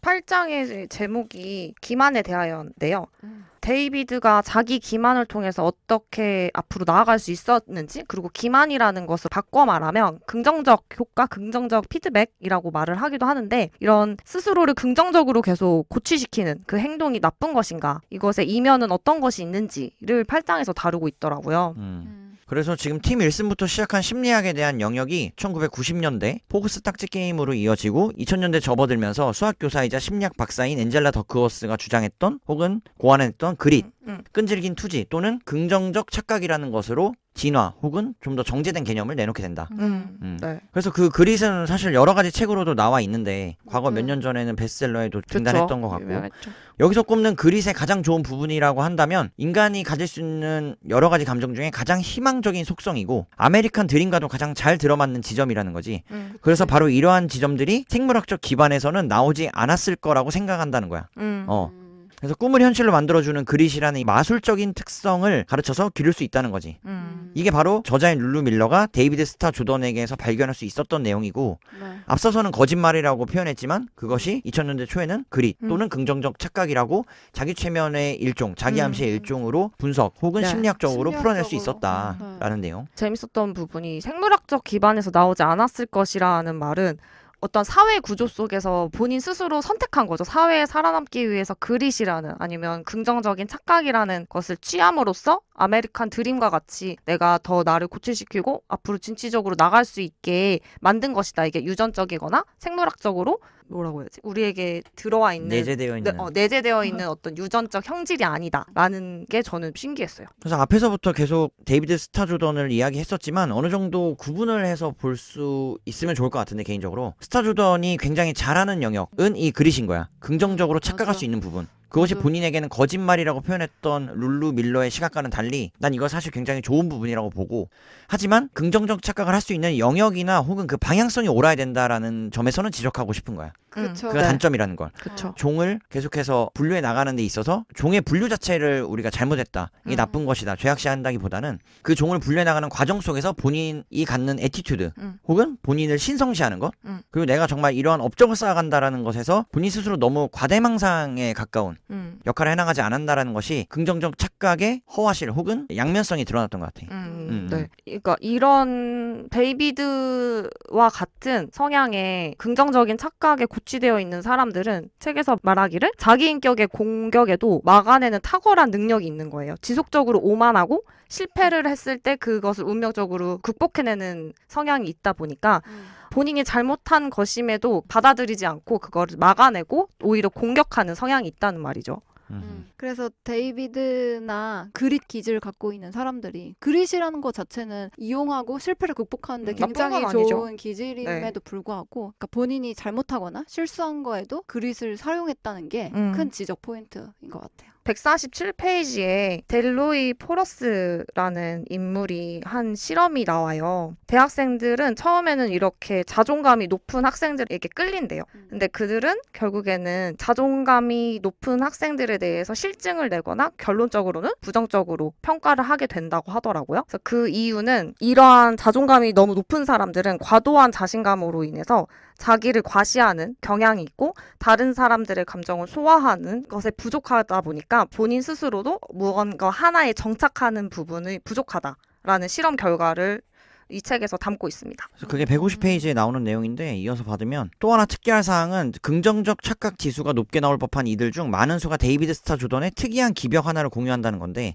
8장의 제목이 기만에 대하여인데요. 음. 데이비드가 자기 기만을 통해서 어떻게 앞으로 나아갈 수 있었는지 그리고 기만이라는 것을 바꿔 말하면 긍정적 효과, 긍정적 피드백이라고 말을 하기도 하는데 이런 스스로를 긍정적으로 계속 고취시키는 그 행동이 나쁜 것인가 이것의 이면은 어떤 것이 있는지를 팔짱에서 다루고 있더라고요. 음. 음. 그래서 지금 팀 1승부터 시작한 심리학에 대한 영역이 1990년대 포그스 딱지 게임으로 이어지고 2000년대 접어들면서 수학교사이자 심리학 박사인 엔젤라 더크워스가 주장했던 혹은 고안했던 그릿, 음, 음. 끈질긴 투지 또는 긍정적 착각이라는 것으로 진화 혹은 좀 더 정제된 개념을 내놓게 된다. 음. 음. 음. 네. 그래서 그 그릿은 사실 여러 가지 책으로도 나와 있는데 과거 음. 몇년 전에는 베스트셀러에도 등단했던 것 같고 유명했죠. 여기서 꼽는 그릿의 가장 좋은 부분이라고 한다면 인간이 가질 수 있는 여러 가지 감정 중에 가장 희망적인 속성이고 아메리칸 드림과도 가장 잘 들어맞는 지점이라는 거지. 음, 그래서 바로 이러한 지점들이 생물학적 기반에서는 나오지 않았을 거라고 생각한다는 거야. 음. 어. 그래서 꿈을 현실로 만들어주는 그릿이라는 마술적인 특성을 가르쳐서 기를 수 있다는 거지. 음. 이게 바로 저자인 룰루 밀러가 데이비드 스타 조던에게서 발견할 수 있었던 내용이고 네. 앞서서는 거짓말이라고 표현했지만 그것이 2000년대 초에는 그릿 음. 또는 긍정적 착각이라고 자기 최면의 일종, 자기 음. 암시의 음. 일종으로 분석 혹은 네. 심리학적으로, 심리학적으로, 풀어낼 수 있었다라는 네. 내용. 재밌었던 부분이 생물학적 기반에서 나오지 않았을 것이라는 말은 어떤 사회 구조 속에서 본인 스스로 선택한 거죠. 사회에 살아남기 위해서 그릿이라는 아니면 긍정적인 착각이라는 것을 취함으로써 아메리칸 드림과 같이 내가 더 나를 고칠시키고 앞으로 진취적으로 나갈 수 있게 만든 것이다. 이게 유전적이거나 생물학적으로 뭐라고 해야지 우리에게 들어와 있는 내재되어 네, 있는 네, 어, 내재되어 있는 어떤 유전적 형질이 아니다라는 게 저는 신기했어요. 그래서 앞에서부터 계속 데이비드 스타 조던을 이야기했었지만 어느 정도 구분을 해서 볼 수 있으면 좋을 것 같은데 개인적으로 스타 조던이 굉장히 잘하는 영역은 이 그릿인 거야. 긍정적으로 착각할 맞아. 수 있는 부분. 그것이 음. 본인에게는 거짓말이라고 표현했던 룰루 밀러의 시각과는 달리 난 이거 사실 굉장히 좋은 부분이라고 보고 하지만 긍정적 착각을 할 수 있는 영역이나 혹은 그 방향성이 옳아야 된다라는 점에서는 지적하고 싶은 거야. 그쵸. 그가 네. 단점이라는 걸. 그쵸. 종을 계속해서 분류해 나가는 데 있어서 종의 분류 자체를 우리가 잘못했다. 이게 음. 나쁜 것이다. 죄악시한다기보다는 그 종을 분류해 나가는 과정 속에서 본인이 갖는 에티튜드 음. 혹은 본인을 신성시하는 것 음. 그리고 내가 정말 이러한 업적을 쌓아간다라는 것에서 본인 스스로 너무 과대망상에 가까운 음. 역할을 해나가지 않았다라는 것이 긍정적 착각의 허화실 혹은 양면성이 드러났던 것 같아. 음, 음. 네. 그러니까 이런 데이비드와 같은 성향의 긍정적인 착각에 고취되어 있는 사람들은 책에서 말하기를 자기 인격의 공격에도 막아내는 탁월한 능력이 있는 거예요. 지속적으로 오만하고 실패를 했을 때 그것을 운명적으로 극복해내는 성향이 있다 보니까 음. 본인이 잘못한 것임에도 받아들이지 않고 그거를 막아내고 오히려 공격하는 성향이 있다는 말이죠. 음. 음. 그래서 데이비드나 그릿 기질을 갖고 있는 사람들이 그릿이라는 것 자체는 이용하고 실패를 극복하는데 음, 굉장히 좋은 기질임에도 네. 불구하고 그러니까 본인이 잘못하거나 실수한 거에도 그릿을 사용했다는 게큰 음. 지적 포인트인 것 같아요. 147페이지에 델로이 포러스라는 인물이 한 실험이 나와요. 대학생들은 처음에는 이렇게 자존감이 높은 학생들에게 끌린대요. 음. 근데 그들은 결국에는 자존감이 높은 학생들에 대해서 실증을 내거나 결론적으로는 부정적으로 평가를 하게 된다고 하더라고요. 그래서 그 이유는 이러한 자존감이 너무 높은 사람들은 과도한 자신감으로 인해서 자기를 과시하는 경향이 있고 다른 사람들의 감정을 소화하는 것에 부족하다 보니까 본인 스스로도 무언가 하나에 정착하는 부분이 부족하다라는 실험 결과를 이 책에서 담고 있습니다. 그게 150페이지에 나오는 내용인데 이어서 받으면 또 하나 특기할 사항은 긍정적 착각 지수가 높게 나올 법한 이들 중 많은 수가 데이비드 스타 조던의 특이한 기벽 하나를 공유한다는 건데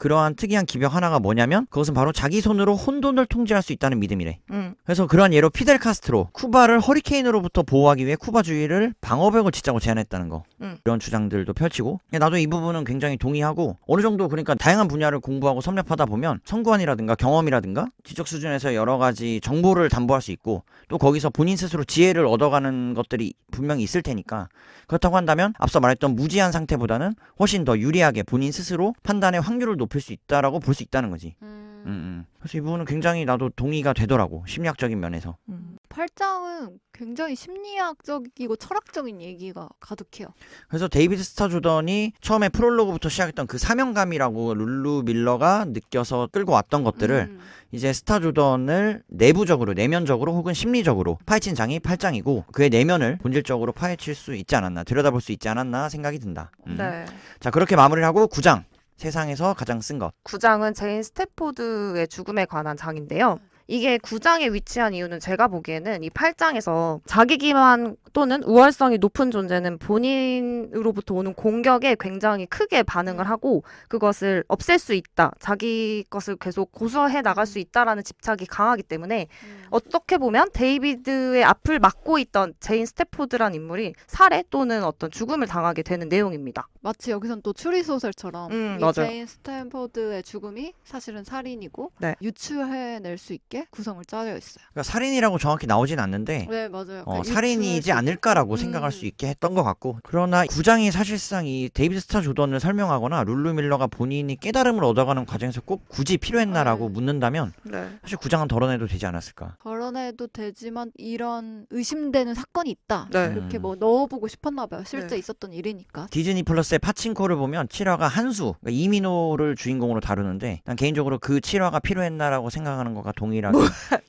그러한 특이한 기병 하나가 뭐냐면 그것은 바로 자기 손으로 혼돈을 통제할 수 있다는 믿음이래. 음. 그래서 그러한 예로 피델 카스트로 쿠바를 허리케인으로부터 보호하기 위해 쿠바 주위를 방어벽을 짓자고 제안했다는 거 음. 이런 주장들도 펼치고 나도 이 부분은 굉장히 동의하고 어느 정도 그러니까 다양한 분야를 공부하고 섭렵하다 보면 선구안이라든가 경험이라든가 지적 수준에서 여러 가지 정보를 담보할 수 있고 또 거기서 본인 스스로 지혜를 얻어가는 것들이 분명히 있을 테니까 그렇다고 한다면 앞서 말했던 무지한 상태보다는 훨씬 더 유리하게 본인 스스로 판단의 확률을 높 높일 수 있다라고 볼 수 있다는 거지. 음. 음. 음, 그래서 이 부분은 굉장히 나도 동의가 되더라고 심리학적인 면에서. 음. 팔짱은 굉장히 심리학적이고 철학적인 얘기가 가득해요. 그래서 데이비드 스타 조던이 처음에 프롤로그부터 시작했던 그 사명감이라고 룰루 밀러가 느껴서 끌고 왔던 것들을 음. 이제 스타 조던을 내부적으로 내면적으로 혹은 심리적으로 파헤친 장이 팔짱이고 그의 내면을 본질적으로 파헤칠 수 있지 않았나 들여다볼 수 있지 않았나 생각이 든다. 음. 네. 자 그렇게 마무리를 하고 구장 세상에서 가장 쓴 것. 구장은 제인 스태포드의 죽음에 관한 장인데요. 이게 9장에 위치한 이유는 제가 보기에는 이 8장에서 자기 기만 또는 우월성이 높은 존재는 본인으로부터 오는 공격에 굉장히 크게 반응을 음. 하고 그것을 없앨 수 있다. 자기 것을 계속 고수해 나갈 수 음. 있다라는 집착이 강하기 때문에 음. 어떻게 보면 데이비드의 앞을 막고 있던 제인 스태포드란 인물이 살해 또는 어떤 죽음을 당하게 되는 내용입니다. 마치 여기선 또 추리 소설처럼 음, 제인 스탠포드의 죽음이 사실은 살인이고 네. 유추해낼 수 있게 다양게 구성을 짜여 있어요. 그러니까 살인이라고 정확히 나오진 않는데 네 맞아요. 어, 그러니까 살인이지 않을까라고 음. 생각할 수 음. 있게 했던 것 같고 그러나 구장이 사실상 이 데이비드 스타 조던을 설명하거나 룰루 밀러가 본인이 깨달음을 얻어가는 과정에서 꼭 굳이 필요했나라고 네. 묻는다면 네. 사실 구장은 덜어내도 되지 않았을까? 덜어내도 되지만 이런 의심되는 사건이 있다 네. 이렇게 음. 뭐 넣어보고 싶었나 봐요. 실제 네. 있었던 일이니까. 디즈니 플러스의 파친코를 보면 7화가 한수 그러니까 이민호를 주인공으로 다루는데 난 개인적으로 그 7화가 필요했나라고 생각하는 것과 동일. 동일하게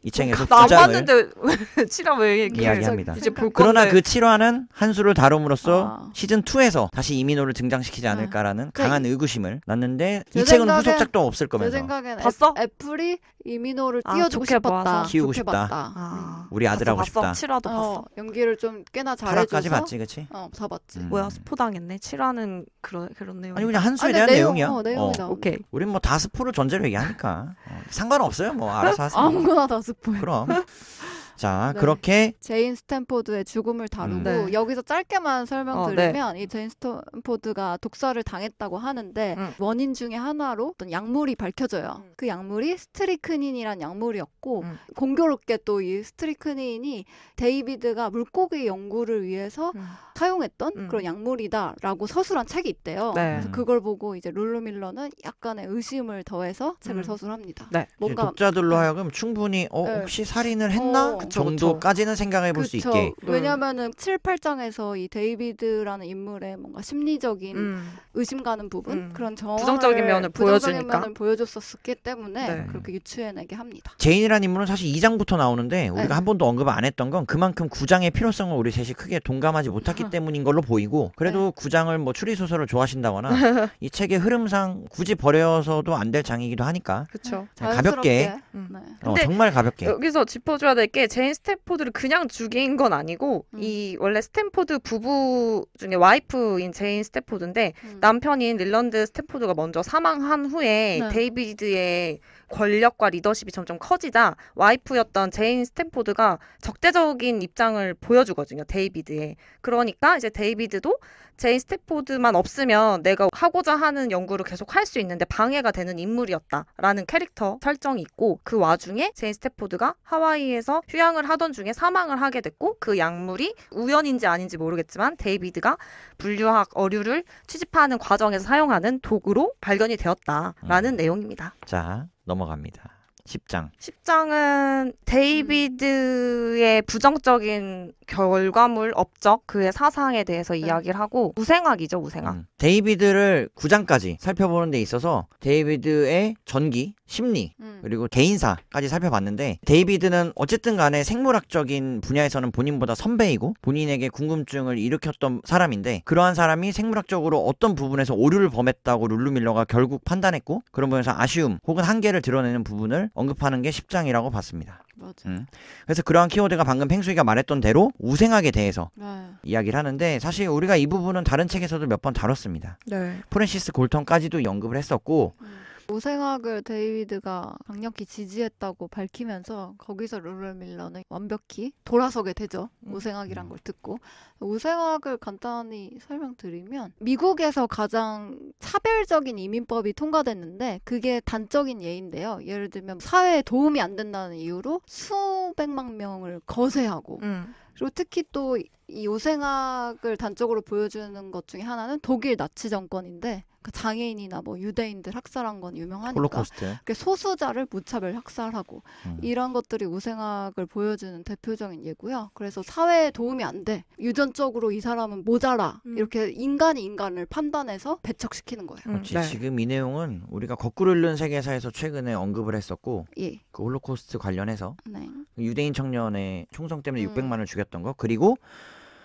이 책에서 부작을 칠화 이야기합니다. 이제 볼 그러니까 그러나 건데. 그 7화는 한수를 다룸으로써 아. 시즌 2에서 다시 이민호를 등장시키지 아. 않을까라는 아. 강한 의구심을 났는데 이 책은 생각엔, 후속작도 없을 거면서. 봤어? 애플이 이민호를 아, 띄워주고 아, 싶었다. 음. 키우고 싶다. 우리 아들하고 싶다. 봤화도 어, 봤어. 연기를 좀 꽤나 잘해줘서. 8화까지 봤지, 그치? 어, 다 봤지. 음. 뭐야, 스포 당했네. 7화는 그런 그런 내용. 아니 그냥 한수에 대한 내용, 이야 어, 내용이 어. 오케이. 우린 뭐 다 스포를 전제로 얘기하니까 어, 상관없어요. 뭐 알아서 하세요. 아무거나 다 스포. 그럼. 자, 네. 그렇게 제인 스탠포드의 죽음을 다루고 음. 네. 여기서 짧게만 설명드리면 어, 네. 이 제인 스탠포드가 독사를 당했다고 하는데 음. 원인 중에 하나로 어떤 약물이 밝혀져요. 음. 그 약물이 스트리크닌이란 약물이었고 음. 공교롭게 또 이 스트리크닌이 데이비드가 물고기 연구를 위해서 음. 사용했던 음. 그런 약물이다라고 서술한 책이 있대요. 네. 그래서 그걸 보고 이제 룰루 밀러는 약간의 의심을 더해서 책을 서술합니다. 네. 뭔가 독자들로 네. 하여금 충분히 어, 혹시 살인을 했나? 어. 그쵸, 그렇죠, 그렇죠. 정도까지는 생각해 볼수 그렇죠. 있게. 네. 왜냐면은 음. 7, 8장에서 이 데이비드라는 인물의 뭔가 심리적인 음. 의심가는 부분 음. 그런 정 부정적인 면을 보여주니까 보여줬었기 때문에 네. 그렇게 유추해내게 합니다. 제인이라는 인물은 사실 2장부터 나오는데 우리가 네. 한 번도 언급 안 했던 건 그만큼 9장의 필요성을 우리 셋이 크게 동감하지 못했기 때문인 걸로 보이고 그래도 네. 9장을 뭐 추리 소설을 좋아하신다거나 이 책의 흐름상 굳이 버려서도 안 될 장이기도 하니까 그렇죠. 가볍게 음. 네. 어, 정말 가볍게 여기서 짚어줘야 될게제 제인 스탠포드를 그냥 죽인 건 아니고 음. 이 원래 스탠포드 부부 중에 와이프인 제인 스탠포드인데 음. 남편인 릴런드 스탠포드가 먼저 사망한 후에 네. 데이비드의 권력과 리더십이 점점 커지자 와이프였던 제인 스탠포드가 적대적인 입장을 보여주거든요 데이비드에 그러니까 이제 데이비드도 제인 스태포드만 없으면 내가 하고자 하는 연구를 계속 할 수 있는데 방해가 되는 인물이었다라는 캐릭터 설정이 있고 그 와중에 제인 스태포드가 하와이에서 휴양을 하던 중에 사망을 하게 됐고 그 약물이 우연인지 아닌지 모르겠지만 데이비드가 분류학 어류를 취집하는 과정에서 사용하는 도구로 발견이 되었다라는 음. 내용입니다. 자 넘어갑니다. 10장. 10장은 데이비드의 음. 부정적인 결과물, 업적, 그의 사상에 대해서 음. 이야기를 하고 우생학이죠, 우생학. 음. 데이비드를 9장까지 살펴보는 데 있어서 데이비드의 전기, 심리 음. 그리고 개인사까지 살펴봤는데 데이비드는 어쨌든 간에 생물학적인 분야에서는 본인보다 선배이고 본인에게 궁금증을 일으켰던 사람인데 그러한 사람이 생물학적으로 어떤 부분에서 오류를 범했다고 룰루밀러가 결국 판단했고 그런 부분에서 아쉬움 혹은 한계를 드러내는 부분을 언급하는 게 10장이라고 봤습니다. 음. 그래서 그러한 키워드가 방금 펭수이가 말했던 대로 우생학에 대해서 네. 이야기를 하는데 사실 우리가 이 부분은 다른 책에서도 몇 번 다뤘습니다. 네. 프랜시스 골턴까지도 언급을 했었고 음. 우생학을 데이비드가 강력히 지지했다고 밝히면서 거기서 룰럴 밀러는 완벽히 돌아서게 되죠. 음. 우생학이란걸 음. 듣고 우생학을 간단히 설명드리면 미국에서 가장 차별적인 이민법이 통과됐는데 그게 단적인 예인데요. 예를 들면 사회에 도움이 안 된다는 이유로 수백만 명을 거세하고 음. 그리고 특히 또 이우생학을 단적으로 보여주는 것 중에 하나는 독일 나치 정권인데 그 장애인이나 뭐 유대인들 학살한 건 유명하니까 코스트그 소수자를 무차별 학살하고 음. 이런 것들이 우생학을 보여주는 대표적인 예고요. 그래서 사회에 도움이 안 돼. 유전적으로 이 사람은 모자라. 음. 이렇게 인간이 인간을 판단해서 배척시키는 거예요. 음. 그렇지. 네. 지금 이 내용은 우리가 거꾸로 읽는 세계사에서 최근에 언급을 했었고 예. 그 홀로코스트 관련해서 네. 유대인 청년의 총성 때문에 음. 600만을 죽였던 거 그리고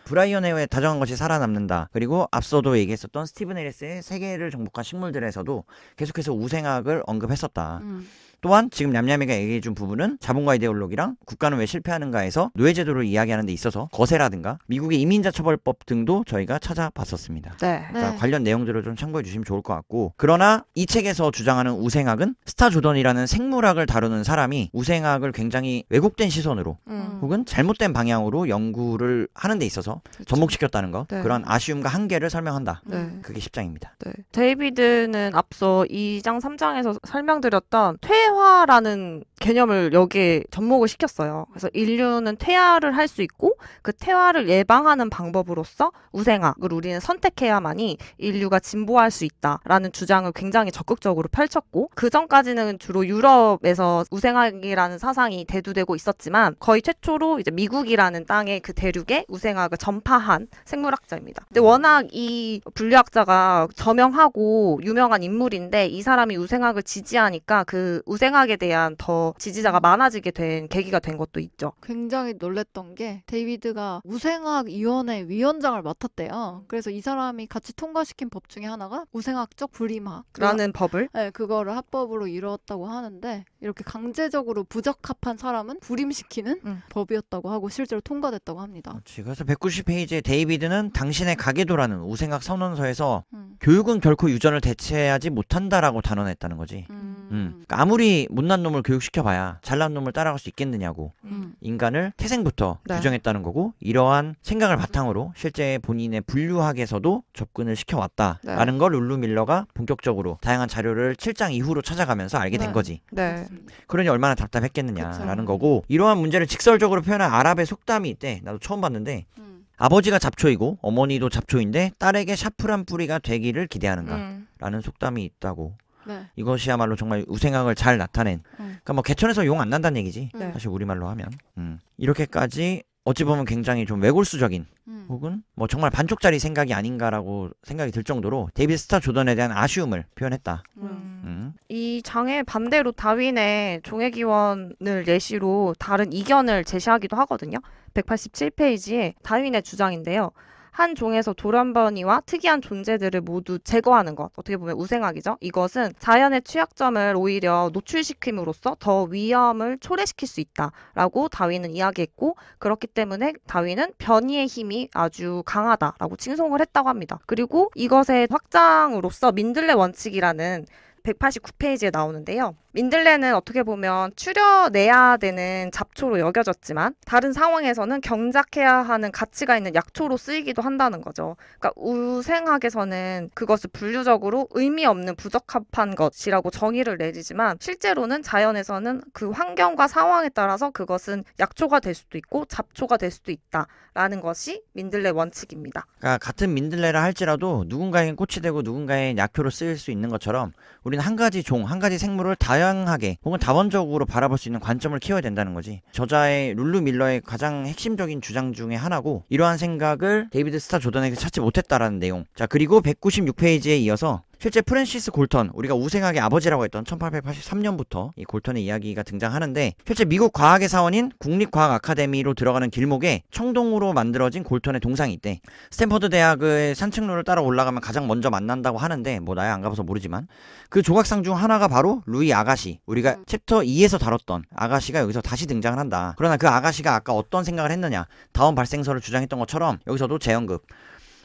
브라이언 헤어의 다정한 것이 살아남는다. 그리고 앞서도 얘기했었던 스티븐 헬리스의 세계를 정복한 식물들에서도 계속해서 우생학을 언급했었다. 음. 또한 지금 냠냠이가 얘기해준 부분은 자본과 이데올로기랑 국가는 왜 실패하는가에서 노예제도를 이야기하는 데 있어서 거세라든가 미국의 이민자 처벌법 등도 저희가 찾아봤었습니다. 네. 그러니까 네. 관련 내용들을 좀 참고해 주시면 좋을 것 같고 그러나 이 책에서 주장하는 우생학은 스타 조던이라는 생물학을 다루는 사람이 우생학을 굉장히 왜곡된 시선으로 음. 혹은 잘못된 방향으로 연구를 하는 데 있어서 그렇 접목시켰다는 것 네. 그런 아쉬움과 한계를 설명한다. 네. 네. 그게 10장입니다. 데이비드는 앞서 2장 3장에서 설명드렸던 퇴 현화라는 개념을 여기에 접목을 시켰어요. 그래서 인류는 퇴화를 할 수 있고 그 퇴화를 예방하는 방법으로서 우생학을 우리는 선택해야만이 인류가 진보할 수 있다라는 주장을 굉장히 적극적으로 펼쳤고 그 전까지는 주로 유럽에서 우생학이라는 사상이 대두되고 있었지만 거의 최초로 이제 미국이라는 땅의 그 대륙에 우생학을 전파한 생물학자입니다. 근데 워낙 이 분류학자가 저명하고 유명한 인물인데 이 사람이 우생학을 지지하니까 그 우생학에 대한 더 지지자가 많아지게 된 계기가 된 것도 있죠. 굉장히 놀랬던 게 데이비드가 우생학위원회 위원장을 맡았대요. 그래서 이 사람이 같이 통과시킨 법 중에 하나가 우생학적 불임화라는 법을 네, 그거를 합법으로 이루었다고 하는데 이렇게 강제적으로 부적합한 사람은 불임시키는 음. 법이었다고 하고 실제로 통과됐다고 합니다. 아, 그래서 190페이지에 데이비드는 당신의 가계도라는 우생학 선언서에서 음. 교육은 결코 유전을 대체하지 못한다라고 단언했다는 거지. 음. 음. 음. 그러니까 아무리 못난 놈을 교육시켜봐야 잘난 놈을 따라갈 수 있겠느냐고 음. 인간을 태생부터 네. 규정했다는 거고 이러한 생각을 바탕으로 실제 본인의 분류학에서도 접근을 시켜왔다라는 네. 걸 룰루 밀러가 본격적으로 다양한 자료를 7장 이후로 찾아가면서 알게 된 네. 거지. 네. 그러니 얼마나 답답했겠느냐라는 거고 이러한 문제를 직설적으로 표현한 아랍의 속담이 있대. 나도 처음 봤는데 음. 아버지가 잡초이고 어머니도 잡초인데 딸에게 샤프란 뿌리가 되기를 기대하는가. 음. 라는 속담이 있다고 네. 이것이야말로 정말 우생학을 잘 나타낸. 음. 그러니까 뭐 개천에서 용 안 난다는 얘기지. 네. 사실 우리말로 하면. 음. 이렇게까지 어찌 보면 굉장히 좀 외골수적인 음. 혹은 뭐 정말 반쪽짜리 생각이 아닌가라고 생각이 들 정도로 데이비드 스타 조던에 대한 아쉬움을 표현했다. 음. 음. 이장의 반대로 다윈의 종의 기원을 예시로 다른 이견을 제시하기도 하거든요. 187페이지에 다윈의 주장인데요. 한 종에서 돌연변이와 특이한 존재들을 모두 제거하는 것. 어떻게 보면 우생학이죠. 이것은 자연의 취약점을 오히려 노출시킴으로써 더 위험을 초래시킬 수 있다라고 다윈은 이야기했고 그렇기 때문에 다윈은 변이의 힘이 아주 강하다라고 칭송을 했다고 합니다. 그리고 이것의 확장으로서 민들레 원칙이라는 189페이지에 나오는데요. 민들레는 어떻게 보면 추려내야 되는 잡초로 여겨졌지만 다른 상황에서는 경작해야 하는 가치가 있는 약초로 쓰이기도 한다는 거죠. 그러니까 우생학에서는 그것을 분류적으로 의미 없는 부적합한 것이라고 정의를 내리지만 실제로는 자연에서는 그 환경과 상황에 따라서 그것은 약초가 될 수도 있고 잡초가 될 수도 있다라는 것이 민들레 원칙입니다. 그러니까 같은 민들레라 할지라도 누군가엔 꽃이 되고 누군가엔 약초로 쓰일 수 있는 것처럼 우리는 한 가지 종, 한 가지 생물을 다양 다양하게 혹은 다원적으로 바라볼 수 있는 관점을 키워야 된다는 거지. 저자의 룰루 밀러의 가장 핵심적인 주장 중의 하나고 이러한 생각을 데이비드 스타 조던에게 찾지 못했다라는 내용. 자, 그리고 196페이지에 이어서 실제 프랜시스 골턴 우리가 우생학의 아버지라고 했던 1883년부터 이 골턴의 이야기가 등장하는데 실제 미국 과학의 사원인 국립과학아카데미로 들어가는 길목에 청동으로 만들어진 골턴의 동상이 있대 스탠퍼드 대학의 산책로를 따라 올라가면 가장 먼저 만난다고 하는데 뭐 나야 안 가봐서 모르지만 그 조각상 중 하나가 바로 루이 아가씨 우리가 음. 챕터 2에서 다뤘던 아가씨가 여기서 다시 등장을 한다 그러나 그아가씨가 아까 어떤 생각을 했느냐 다음 발생설을 주장했던 것처럼 여기서도 재연급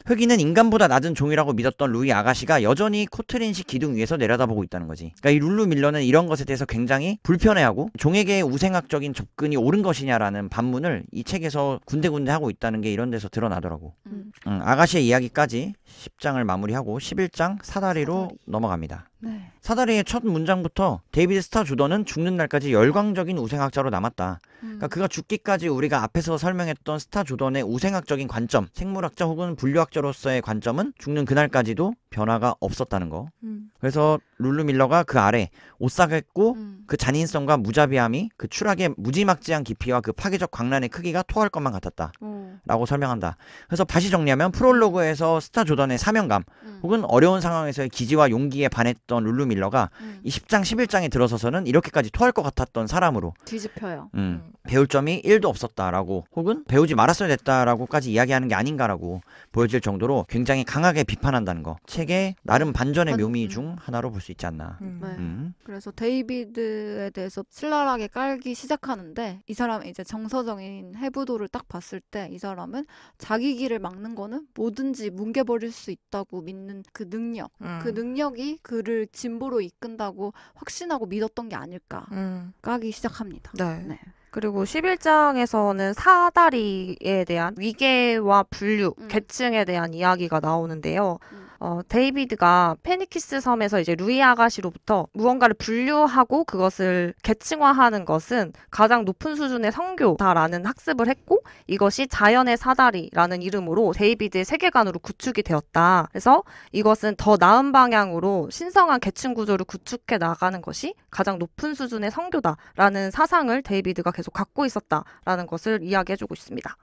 흑인은 인간보다 낮은 종이라고 믿었던 루이 아가씨가 여전히 코트린시 기둥 위에서 내려다보고 있다는 거지. 그러니까 이 룰루 밀러는 이런 것에 대해서 굉장히 불편해하고 종에게 우생학적인 접근이 옳은 것이냐라는 반문을 이 책에서 군데군데 하고 있다는 게 이런 데서 드러나더라고. 음. 응, 아가씨의 이야기까지 10장을 마무리하고 11장 사다리로 사다리. 넘어갑니다. 네. 사다리의 첫 문장부터 데이비드 스타 주더는 죽는 날까지 열광적인 우생학자로 남았다. 그러니까 음. 그러니까 그가 죽기까지 우리가 앞에서 설명했던 스타 조던의 우생학적인 관점, 생물학자 혹은 분류학자로서의 관점은 죽는 그날까지도 변화가 없었다는 거. 음. 그래서 룰루 밀러가 그 아래 오싹했고 음. 그 잔인성과 무자비함이 그 추락의 무지막지한 깊이와 그 파괴적 광란의 크기가 토할 것만 같았다. 음. 라고 설명한다. 그래서 다시 정리하면 프롤로그에서 스타 조던의 사명감 음. 혹은 어려운 상황에서의 기지와 용기에 반했던 룰루 밀러가 음. 이 10장 11장에 들어서서는 이렇게까지 토할 것 같았던 사람으로 뒤집혀요. 음, 배울 점이 1도 없었다라고 혹은 배우지 말았어야 됐다라고까지 이야기하는 게 아닌가라고 보여질 정도로 굉장히 강하게 비판한다는 거. 선택의 나름 반전의 묘미 음. 중 하나로 볼 수 있지 않나. 음. 음. 네. 그래서 데이비드에 대해서 신랄하게 깔기 시작하는데 이 사람의 이제 정서적인 해부도를 딱 봤을 때 이 사람은 자기 길을 막는 거는 뭐든지 뭉개버릴 수 있다고 믿는 그 능력, 그 능력이 그를 진보로 이끈다고 확신하고 믿었던 게 아닐까 까기 시작합니다. 네. 네. 그리고 11장에서는 사다리에 대한 위계와 분류, 음. 계층에 대한 이야기가 나오는데요. 음. 어, 데이비드가 페니키스 섬에서 이제 루이 아가씨로부터 무언가를 분류하고 그것을 계층화하는 것은 가장 높은 수준의 성교다라는 학습을 했고 이것이 자연의 사다리라는 이름으로 데이비드의 세계관으로 구축이 되었다. 그래서 이것은 더 나은 방향으로 신성한 계층 구조를 구축해 나가는 것이 가장 높은 수준의 성교다라는 사상을 데이비드가 계속 갖고 있었다라는 것을 이야기해주고 있습니다.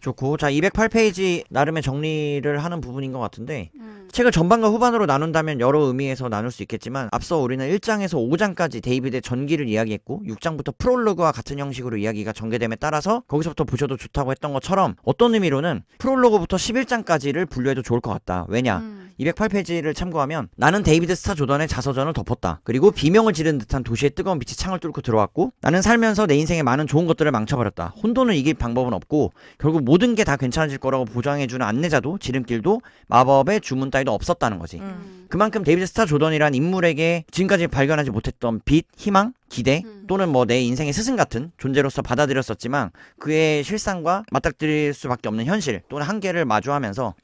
좋고 자 208페이지 나름의 정리를 하는 부분인 것 같은데 음. 책을 전반과 후반으로 나눈다면 여러 의미에서 나눌 수 있겠지만 앞서 우리는 1장에서 5장까지 데이비드의 전기를 이야기했고 6장부터 프롤로그와 같은 형식으로 이야기가 전개됨에 따라서 거기서부터 보셔도 좋다고 했던 것처럼 어떤 의미로는 프롤로그부터 11장까지를 분류해도 좋을 것 같다. 왜냐? 음. 208페이지를 참고하면 나는 데이비드 스타 조던의 자서전을 덮었다. 그리고 비명을 지른 듯한 도시의 뜨거운 빛이 창을 뚫고 들어왔고 나는 살면서 내인생에 많은 좋은 것들을 망쳐버렸다. 혼돈을 이길 방법은 없고 결국 모든 게 다 괜찮아질 거라고 보장해주는 안내자도 지름길도 마법의 주문 따위도 없었다는 거지. 음. 그만큼 데이비드 스타 조던이란 인물에게 지금까지 발견하지 못했던 빛, 희망, 기대 음. 또는 뭐 내 인생의 스승 같은 존재로서 받아들였었지만 그의 실상과 맞닥뜨릴 수밖에 없는 현실 또는 한계를 마주하면서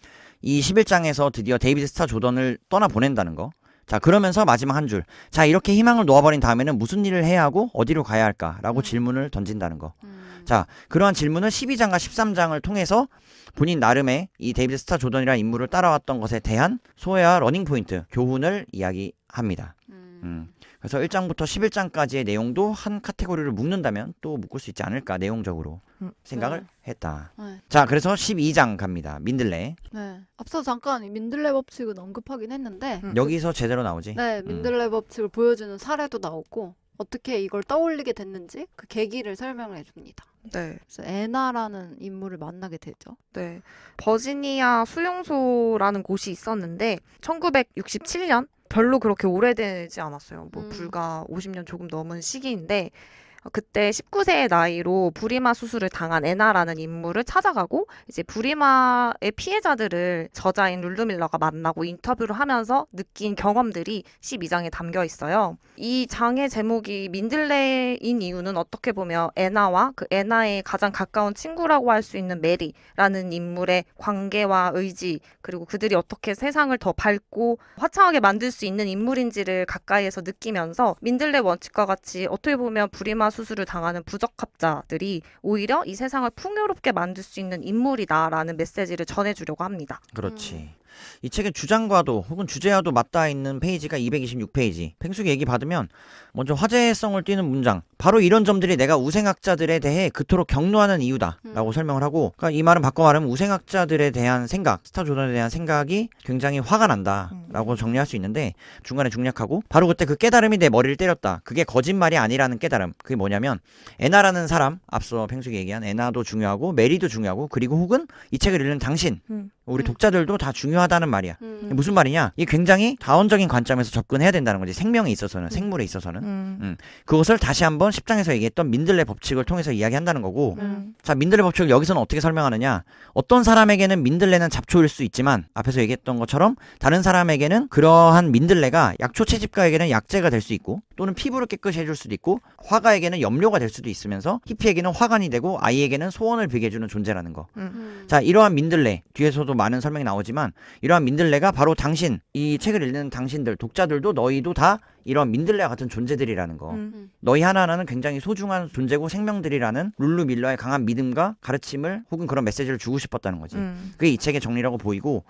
이 11장에서 드디어 데이비드 스타 조던을 떠나 보낸다는 거. 자, 그러면서 마지막 한 줄. 자, 이렇게 희망을 놓아버린 다음에는 무슨 일을 해야 하고 어디로 가야 할까라고 음. 질문을 던진다는 거. 음. 자, 그러한 질문은 12장과 13장을 통해서 본인 나름의 이 데이비드 스타 조던이라는 인물을 따라왔던 것에 대한 소외와 러닝 포인트, 교훈을 이야기합니다. 음. 음. 그래서 1장부터 11장까지의 내용도 한 카테고리를 묶는다면 또 묶을 수 있지 않을까 내용적으로 음, 생각을 네. 했다. 네. 자, 그래서 12장 갑니다. 민들레. 네. 앞서 잠깐 민들레 법칙은 언급하긴 했는데 음. 여기서 제대로 나오지. 네, 음. 민들레 음. 법칙을 보여주는 사례도 나오고 어떻게 이걸 떠올리게 됐는지 그 계기를 설명 해줍니다. 네. 그래서 에나라는 인물을 만나게 되죠. 네. 버지니아 수용소라는 곳이 있었는데 1967년 별로 그렇게 오래되지 않았어요. 뭐 음. 불과 50년 조금 넘은 시기인데 어, 그때 19세의 나이로 부리마 수술을 당한 에나라는 인물을 찾아가고 이제 부리마의 피해자들을 저자인 룰루밀러가 만나고 인터뷰를 하면서 느낀 경험들이 12장에 담겨 있어요. 이 장의 제목이 민들레인 이유는 어떻게 보면 에나와 그 에나의 가장 가까운 친구라고 할 수 있는 메리라는 인물의 관계와 의지 그리고 그들이 어떻게 세상을 더 밝고 화창하게 만들 수 있는 인물인지를 가까이에서 느끼면서 민들레 원칙과 같이 어떻게 보면 부리마 수술을 당하는 부적합자들이 오히려 이 세상을 풍요롭게 만들 수 있는 인물이다라는 메시지를 전해주려고 합니다. 그렇지. 음. 이 책의 주장과도 혹은 주제와도 맞닿아 있는 페이지가 226페이지. 펭수기 얘기 받으면 먼저 화제성을 띠는 문장. 바로 이런 점들이 내가 우생학자들에 대해 그토록 격노하는 이유다라고 음. 설명을 하고 그러니까 이 말은 바꿔 말하면 우생학자들에 대한 생각, 스타 조던에 대한 생각이 굉장히 화가 난다라고 음. 정리할 수 있는데 중간에 중략하고 바로 그때 그 깨달음이 내 머리를 때렸다. 그게 거짓말이 아니라는 깨달음. 그게 뭐냐면 에나라는 사람 앞서 펭수기 얘기한 에나도 중요하고 메리도 중요하고 그리고 혹은 이 책을 읽는 당신 음. 우리 음. 독자들도 다 중요하다는 말이야. 음. 무슨 말이냐? 이 굉장히 다원적인 관점에서 접근해야 된다는 거지. 생명에 있어서는, 음. 생물에 있어서는. 음. 음. 그것을 다시 한번 10장에서 얘기했던 민들레 법칙을 통해서 이야기한다는 거고, 음. 자, 민들레 법칙을 여기서는 어떻게 설명하느냐? 어떤 사람에게는 민들레는 잡초일 수 있지만, 앞에서 얘기했던 것처럼 다른 사람에게는 그러한 민들레가 약초 채집가에게는 약재가 될 수 있고, 또는 피부를 깨끗이 해줄 수도 있고, 화가에게는 염료가 될 수도 있으면서, 히피에게는 화관이 되고, 아이에게는 소원을 빌게 해주는 존재라는 거. 음. 자, 이러한 민들레, 뒤에서도 또 많은 설명이 나오지만 이러한 민들레가 바로 당신 이 책을 읽는 당신들 독자들도 너희도 다 이런 민들레와 같은 존재들이라는 거. 음. 너희 하나하나는 굉장히 소중한 존재고 생명들이라는 룰루 밀러의 강한 믿음과 가르침을 혹은 그런 메시지를 주고 싶었다는 거지. 음. 그게 이 책의 정리라고 보이고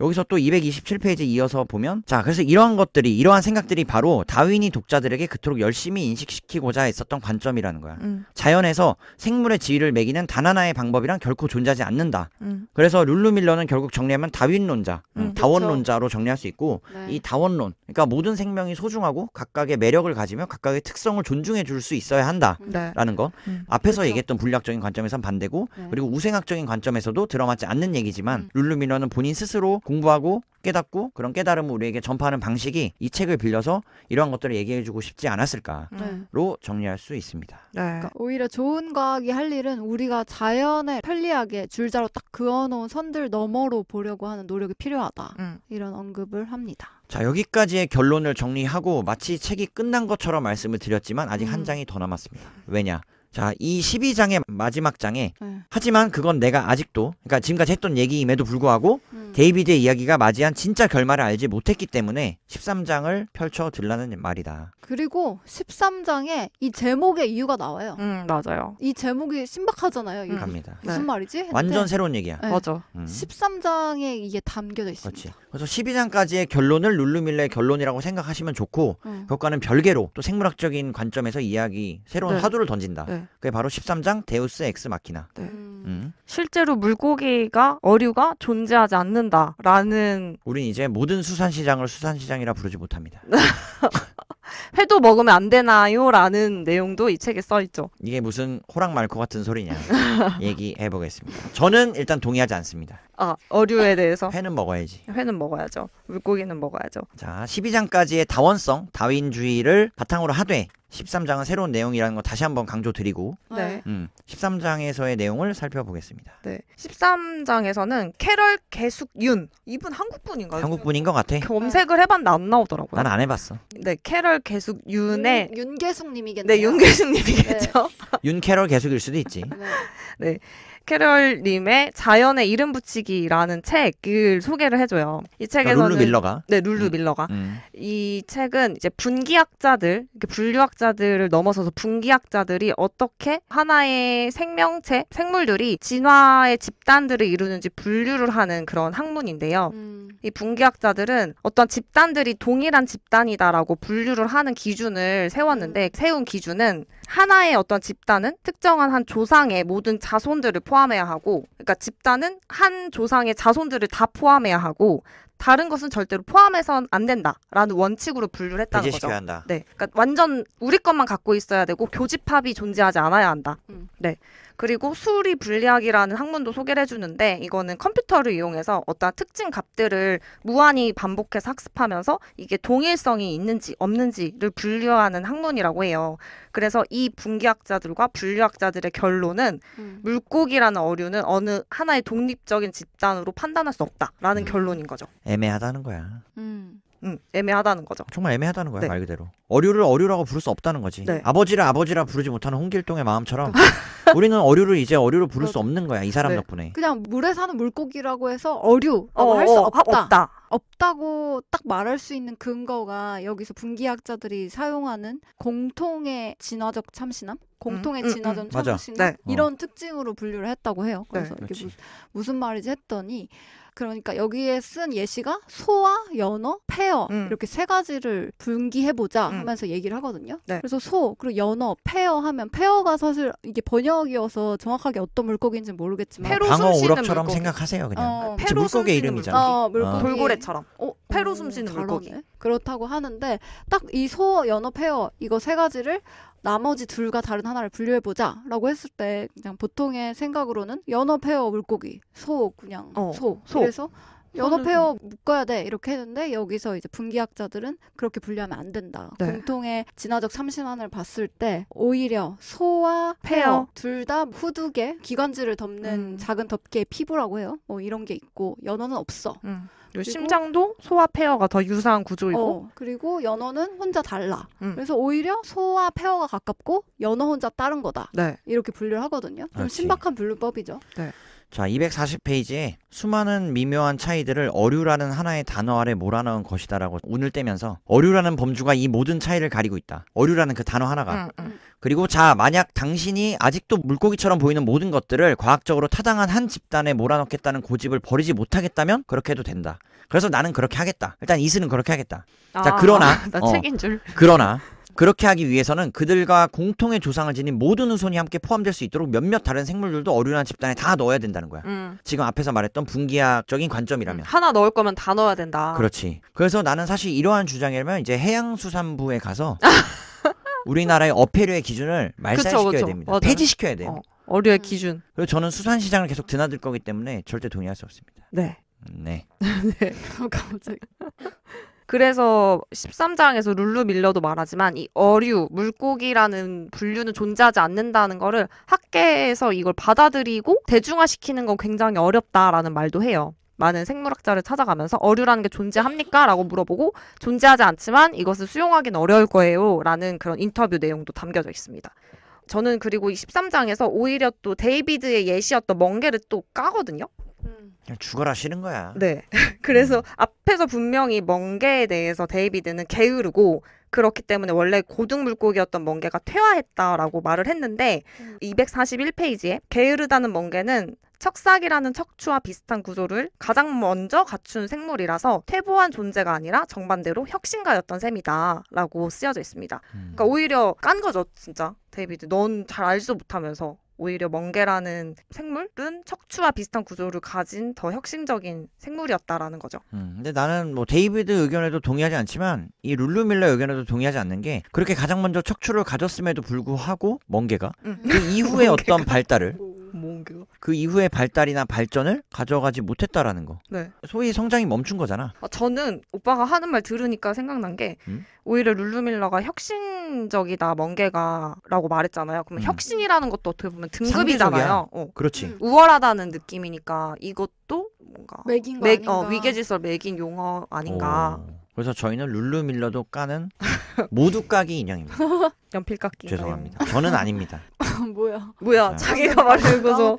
여기서 또 227페이지 이어서 보면 자 그래서 이러한 것들이 이러한 생각들이 바로 다윈이 독자들에게 그토록 열심히 인식시키고자 했었던 관점이라는 거야. 음. 자연에서 생물의 지위를 매기는 단 하나의 방법이란 결코 존재하지 않는다. 음. 그래서 룰루밀러는 결국 정리하면 다윈론자, 음, 음 다원론자로 정리할 수 있고 네. 이 다원론 그러니까 모든 생명이 소중하고 각각의 매력을 가지며 각각의 특성을 존중해 줄 수 있어야 한다라는 네. 것. 음. 앞에서 그쵸. 얘기했던 물리학적인 관점에선 반대고 네. 그리고 우생학적인 관점에서도 들어맞지 않는 얘기지만 음. 룰루밀러는 본인 스스로 공부하고 깨닫고 그런 깨달음을 우리에게 전파하는 방식이 이 책을 빌려서 이러한 것들을 얘기해주고 싶지 않았을까로 네. 정리할 수 있습니다. 네. 그러니까 오히려 좋은 과학이 할 일은 우리가 자연에 편리하게 줄자로 딱 그어놓은 선들 너머로 보려고 하는 노력이 필요하다. 음. 이런 언급을 합니다. 자 여기까지의 결론을 정리하고 마치 책이 끝난 것처럼 말씀을 드렸지만 아직 음. 한 장이 더 남았습니다. 왜냐? 자, 이 12장의 마지막 장에 네. 하지만 그건 내가 아직도 그러니까 지금까지 했던 얘기임에도 불구하고 음. 데이비드의 이야기가 맞이한 진짜 결말을 알지 못했기 때문에 13장을 펼쳐 들라는 말이다. 그리고 13장에 이 제목의 이유가 나와요. 음, 맞아요. 이 제목이 신박하잖아요. 이게. 갑니다. 무슨 네. 말이지? 했데 완전 새로운 얘기야. 네. 맞아. 음. 13장에 이게 담겨져 있습니다. 그렇지. 그래서 12장까지의 결론을 룰루밀레의 결론이라고 생각하시면 좋고 음. 그것과는 별개로 또 생물학적인 관점에서 이야기 새로운 네. 화두를 던진다. 네. 그게 바로 13장 데우스 엑스 마키나. 네. 음. 음. 실제로 물고기가 어류가 존재하지 않는다라는 우린 이제 모든 수산시장을 수산시장이라 부르지 못합니다. 회도 먹으면 안 되나요? 라는 내용도 이 책에 써 있죠. 이게 무슨 호랑 말코 같은 소리냐 얘기해 보겠습니다. 저는 일단 동의하지 않습니다. 아, 어류에 대해서 회는 먹어야지. 회는 먹어야죠. 물고기는 먹어야죠. 자, 12장까지의 다원성, 다윈주의를 바탕으로 하되 13장은 새로운 내용이라는 거 다시 한번 강조드리고 네. 네. 음, 13장에서의 내용을 살펴보겠습니다. 네. 13장에서는 캐럴 개숙윤 이분 한국분인가요? 한국분인 것 같아. 검색을 해봤는데 안 나오더라고요. 난 안 해봤어. 네, 캐럴 계속 윤의 윤, 계숙님이겠네요. 네, 윤계숙님이겠죠. 네. 윤캐럴 계속일 수도 있지. 네. 네. 캐럴님의 자연의 이름 붙이기라는 책을 소개를 해줘요. 이 그러니까 책에서는 룰루 밀러가 네 룰루 음. 밀러가 음. 이 책은 이제 분기학자들 분류학자들을 넘어서서 분기학자들이 어떻게 하나의 생명체 생물들이 진화의 집단들을 이루는지 분류를 하는 그런 학문인데요. 음. 이 분기학자들은 어떤 집단들이 동일한 집단이다라고 분류를 하는 기준을 세웠는데 음. 세운 기준은 하나의 어떤 집단은 특정한 한 조상의 모든 자손들을 포함해야 하고, 그러니까 집단은 한 조상의 자손들을 다 포함해야 하고, 다른 것은 절대로 포함해선 안 된다라는 원칙으로 분류를 했다는 거죠. 한다. 네, 그러니까 완전 우리 것만 갖고 있어야 되고 교집합이 존재하지 않아야 한다. 음. 네, 그리고 수리 분리학이라는 학문도 소개를 해주는데 이거는 컴퓨터를 이용해서 어떤 특징 값들을 무한히 반복해서 학습하면서 이게 동일성이 있는지 없는지를 분류하는 학문이라고 해요. 그래서 이 분기학자들과 분류학자들의 결론은 음. 물고기라는 어류는 어느 하나의 독립적인 집단으로 판단할 수 없다라는 음. 결론인 거죠. 애매하다는 거야. 음. 음, 애매하다는 거죠. 정말 애매하다는 거야 네. 말 그대로. 어류를 어류라고 부를 수 없다는 거지. 네. 아버지를 아버지라 부르지 못하는 홍길동의 마음처럼 우리는 어류를 이제 어류로 부를 수 없는 거야 이 사람 네. 덕분에. 그냥 물에 사는 물고기라고 해서 어류 어, 할수 어, 없다. 없다. 없다고 딱 말할 수 있는 근거가 여기서 분기학자들이 사용하는 공통의 진화적 참신함? 공통의 음, 음, 음. 진화적 음, 참신함? 네. 어. 이런 특징으로 분류를 했다고 해요. 그래서 네. 이게 무슨, 무슨 말이지 했더니 그러니까 여기에 쓴 예시가 소와 연어, 페어 음. 이렇게 세 가지를 분기해 보자 음. 하면서 얘기를 하거든요. 네. 그래서 소 그리고 연어, 페어 하면 페어가 사실 이게 번역이어서 정확하게 어떤 물고기인지 는 모르겠지만 방어 오락처럼 생각하세요 그냥. 어, 아, 물고기 이름이잖아. 어, 물고기. 어. 돌고래처럼. 어, 어 페로 숨쉬는 물고기. 그렇다고 하는데 딱 이 소, 연어, 페어 이거 세 가지를 나머지 둘과 다른 하나를 분류해보자 라고 했을 때 그냥 보통의 생각으로는 연어, 페어, 물고기, 소, 그냥 어, 소. 소. 그래서 연섯 음, 음, 페어 음. 묶어야 돼 이렇게 했는데 여기서 이제 분기학자들은 그렇게 분류하면 안 된다. 네. 공통의 진화적 참신환을 봤을 때 오히려 소와 페어, 둘 다 후두개 기관지를 덮는 음. 작은 덮개의 피부라고 해요. 뭐 이런 게 있고 연어는 없어. 음. 그리고 심장도 소와 페어가 더 유사한 구조이고 어, 그리고 연어는 혼자 달라 음. 그래서 오히려 소와 페어가 가깝고 연어 혼자 다른 거다 네. 이렇게 분류를 하거든요 좀 그렇지. 신박한 분류법이죠 네. 자, 240페이지에 수많은 미묘한 차이들을 어류라는 하나의 단어 아래 몰아넣은 것이다라고 운을 떼면서 어류라는 범주가 이 모든 차이를 가리고 있다. 어류라는 그 단어 하나가. 응, 응. 그리고 자, 만약 당신이 아직도 물고기처럼 보이는 모든 것들을 과학적으로 타당한 한 집단에 몰아넣겠다는 고집을 버리지 못하겠다면 그렇게 해도 된다. 그래서 나는 그렇게 하겠다. 일단 이슬은 그렇게 하겠다. 아, 자, 그러나 나 책인 어, 줄. 그러나 그렇게 하기 위해서는 그들과 공통의 조상을 지닌 모든 후손이 함께 포함될 수 있도록 몇몇 다른 생물들도 어류란 집단에 다 넣어야 된다는 거야. 음. 지금 앞에서 말했던 분기학적인 관점이라면. 음. 하나 넣을 거면 다 넣어야 된다. 그렇지. 그래서 나는 사실 이러한 주장이라면 이제 해양수산부에 가서 우리나라의 어패류의 기준을 말살시켜야 그쵸, 그쵸. 됩니다. 맞아. 폐지시켜야 돼요. 어. 어류의 음. 기준. 그리고 저는 수산시장을 계속 드나들 거기 때문에 절대 동의할 수 없습니다. 네. 네. 네. 어, 갑자기. 그래서 13장에서 룰루 밀러도 말하지만 이 어류, 물고기라는 분류는 존재하지 않는다는 거를 학계에서 이걸 받아들이고 대중화시키는 건 굉장히 어렵다라는 말도 해요. 많은 생물학자를 찾아가면서 어류라는 게 존재합니까? 라고 물어보고 존재하지 않지만 이것을 수용하기는 어려울 거예요. 라는 그런 인터뷰 내용도 담겨져 있습니다. 저는 그리고 이 13장에서 오히려 또 데이비드의 예시였던 멍게를 또 까거든요. 죽어라 싫은 거야. 네. 그래서 음. 앞에서 분명히 멍게에 대해서 데이비드는 게으르고 그렇기 때문에 원래 고등 물고기였던 멍게가 퇴화했다라고 말을 했는데 음. 241페이지에 게으르다는 멍게는 척삭이라는 척추와 비슷한 구조를 가장 먼저 갖춘 생물이라서 퇴보한 존재가 아니라 정반대로 혁신가였던 셈이다라고 쓰여져 있습니다. 음. 그러니까 오히려 깐 거죠, 진짜. 데이비드, 넌 잘 알지도 못하면서 오히려 멍게라는 생물은 척추와 비슷한 구조를 가진 더 혁신적인 생물이었다라는 거죠. 음, 근데 나는 뭐 데이비드 의견에도 동의하지 않지만 이룰루밀라 의견에도 동의하지 않는 게 그렇게 가장 먼저 척추를 가졌음에도 불구하고 멍게가 음. 그 이후에 멍게가. 어떤 발달을 뭔가 음. 그 이후의 발달이나 발전을 가져가지 못했다라는 거. 네. 소위 성장이 멈춘 거잖아. 아, 저는 오빠가 하는 말 들으니까 생각난 게 음? 오히려 룰루밀러가 혁신적이다 멍게가라고 말했잖아요. 그러면 음. 혁신이라는 것도 어떻게 보면 등급이잖아요. 어. 그렇지. 음. 우월하다는 느낌이니까 이것도 뭔가 맥인 거 맥, 어, 아닌가? 어, 위계질서 맥인 용어 아닌가. 오. 그래서 저희는 룰루밀러도 까는 모두 까기 인형입니다. 연필 깎기. 죄송합니다. 저는 아닙니다. 아, 뭐야? 뭐야? 자기가 말해고서.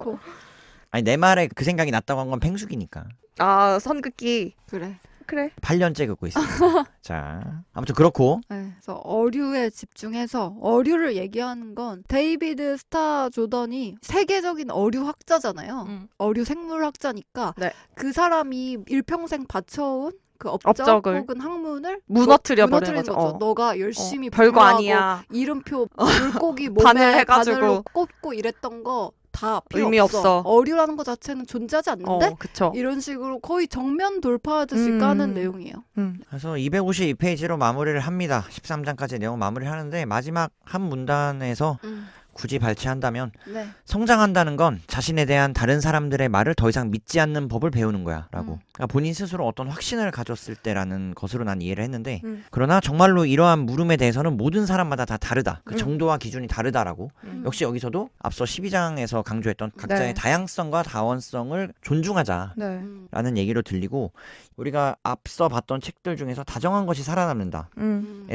아니 내 말에 그 생각이 났다고 한건 팽숙이니까. 아 선긋기. 그래. 그래. 8년째 긋고 있어요. 자, 아무튼 그렇고. 네, 그래서 어류에 집중해서 어류를 얘기하는 건 데이비드 스타 조던이 세계적인 어류 학자잖아요. 음. 어류 생물 학자니까 네. 그 사람이 일평생 바쳐온 그 업적, 을 혹은 학문을 무너뜨려 버리 거죠. 거죠. 어. 너가 열심히 어. 별거 아니야. 이름표 어, 물고기 몸에 해가지고. 꼽고 이랬던 거다 필요 의미 없어. 없어. 어류라는 것 자체는 존재하지 않는데 어, 이런 식으로 거의 정면 돌파하듯이 음. 까는 내용이에요. 음. 그래서 252페이지로 마무리를 합니다. 13장까지 내용 마무리 하는데 마지막 한 문단에서 음. 굳이 발췌한다면 네. 성장한다는 건 자신에 대한 다른 사람들의 말을 더 이상 믿지 않는 법을 배우는 거야라고. 음. 그러니까 본인 스스로 어떤 확신을 가졌을 때라는 것으로 난 이해를 했는데 음. 그러나 정말로 이러한 물음에 대해서는 모든 사람마다 다 다르다. 그 음. 정도와 기준이 다르다라고. 음. 역시 여기서도 앞서 12장에서 강조했던 각자의 네. 다양성과 다원성을 존중하자라는 네. 음. 얘기로 들리고 우리가 앞서 봤던 책들 중에서 다정한 것이 살아남는다에서 음.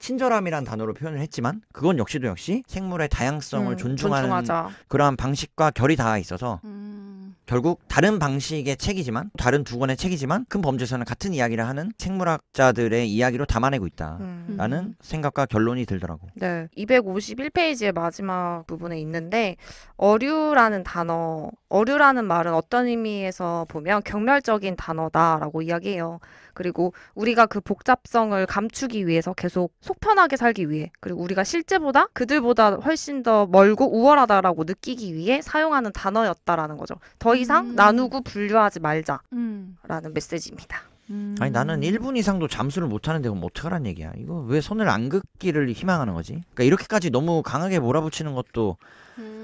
친절함이란 단어로 표현을 했지만 그건 역시도 역시 생물의 다양성을 음, 존중하는 그러한 방식과 결이 닿아 있어서 음... 결국 다른 방식의 책이지만 다른 두 권의 책이지만 큰 범죄에서는 같은 이야기를 하는 생물학자들의 이야기로 담아내고 있다라는 음... 생각과 결론이 들더라고. 네, 251페이지의 마지막 부분에 있는데 어류라는 단어 어류라는 말은 어떤 의미에서 보면 경멸적인 단어다라고 이야기해요. 그리고 우리가 그 복잡성을 감추기 위해서 계속 속편하게 살기 위해 그리고 우리가 실제보다 그들보다 훨씬 더 멀고 우월하다라고 느끼기 위해 사용하는 단어였다라는 거죠. 더 이상 음. 나누고 분류하지 말자라는 음. 메시지입니다. 음. 아니 나는 1분 이상도 잠수를 못 하는데 그럼 어떡하란 얘기야. 이거 왜 손을 안 긋기를 희망하는 거지? 그러니까 이렇게까지 너무 강하게 몰아붙이는 것도 음.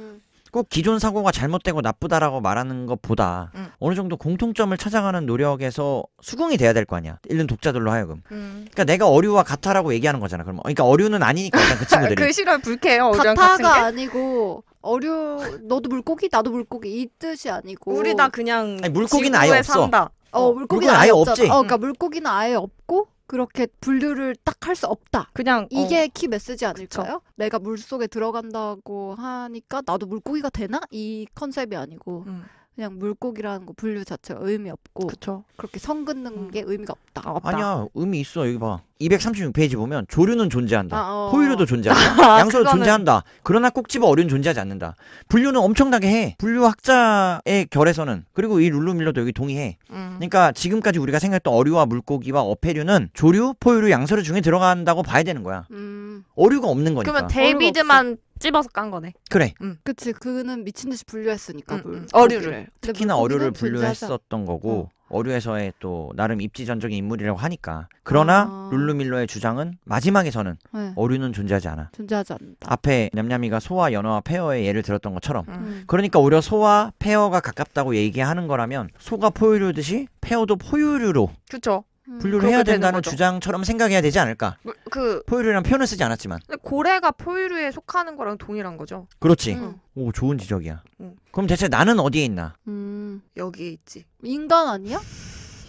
꼭 기존 사고가 잘못되고 나쁘다라고 말하는 것보다 음. 어느 정도 공통점을 찾아가는 노력에서 수긍이 돼야 될 거 아니야. 읽는 독자들로 하여금. 음. 그러니까 내가 어류와 같아라고 얘기하는 거잖아. 그러 그러니까 어류는 아니니까 일단 그 친구들이. 그 싫어 불쾌해요. 같아가 아니고 어류 너도 물고기 나도 물고기 이 뜻이 아니고 우리 다 그냥 아니, 물고기는 아예 산다. 어, 어, 물고기는, 물고기는 아예, 아예 없지. 어, 그러니까 물고기는 아예 없고 그렇게 분류를 딱 할 수 없다. 그냥 어. 이게 어. 키 메시지 아닐까요? 그쵸. 내가 물 속에 들어간다고 하니까 나도 물고기가 되나? 이 컨셉이 아니고 음. 그냥 물고기라는 거 분류 자체가 의미 없고 그쵸. 그렇게 성 긋는 음. 게 의미가 없다, 없다. 아니야 의미 있어 여기 봐 236페이지 보면 조류는 존재한다 아, 어. 포유류도 존재한다 아, 양서도 그거는... 존재한다 그러나 꼭 집어 어류는 존재하지 않는다 분류는 엄청나게 해 분류학자의 결에서는 그리고 이 룰루밀러도 여기 동의해 음. 그러니까 지금까지 우리가 생각했던 어류와 물고기와 어패류는 조류 포유류 양서류 중에 들어간다고 봐야 되는 거야 음. 어류가 없는 거니까 그러면 데이비드만 찝어서 깐 거네. 그래. 응. 음. 그치 그는 미친 듯이 분류했으니까 응, 음, 음. 물, 어류를 특히나 어류를 분류했었던 거고 어. 류에서의또 나름 입지전적인 인물이라고 하니까 그러나 아. 룰루밀러의 주장은 마지막에서는 네. 어류는 존재하지 않아. 존재하지 않다. 앞에 냠냠이가 소와 연어와 페어의 예를 들었던 것처럼 음. 그러니까 오히려 소와 페어가 가깝다고 얘기하는 거라면 소가 포유류듯이 페어도 포유류로 그쵸. 음. 분류를 해야 된다는 주장처럼 생각해야 되지 않을까? 그, 그 포유류란 표현을 쓰지 않았지만 고래가 포유류에 속하는 거랑 동일한 거죠. 그렇지. 응. 음. 오 좋은 지적이야. 응. 음. 그럼 대체 나는 어디에 있나? 음 여기에 있지. 인간 아니야?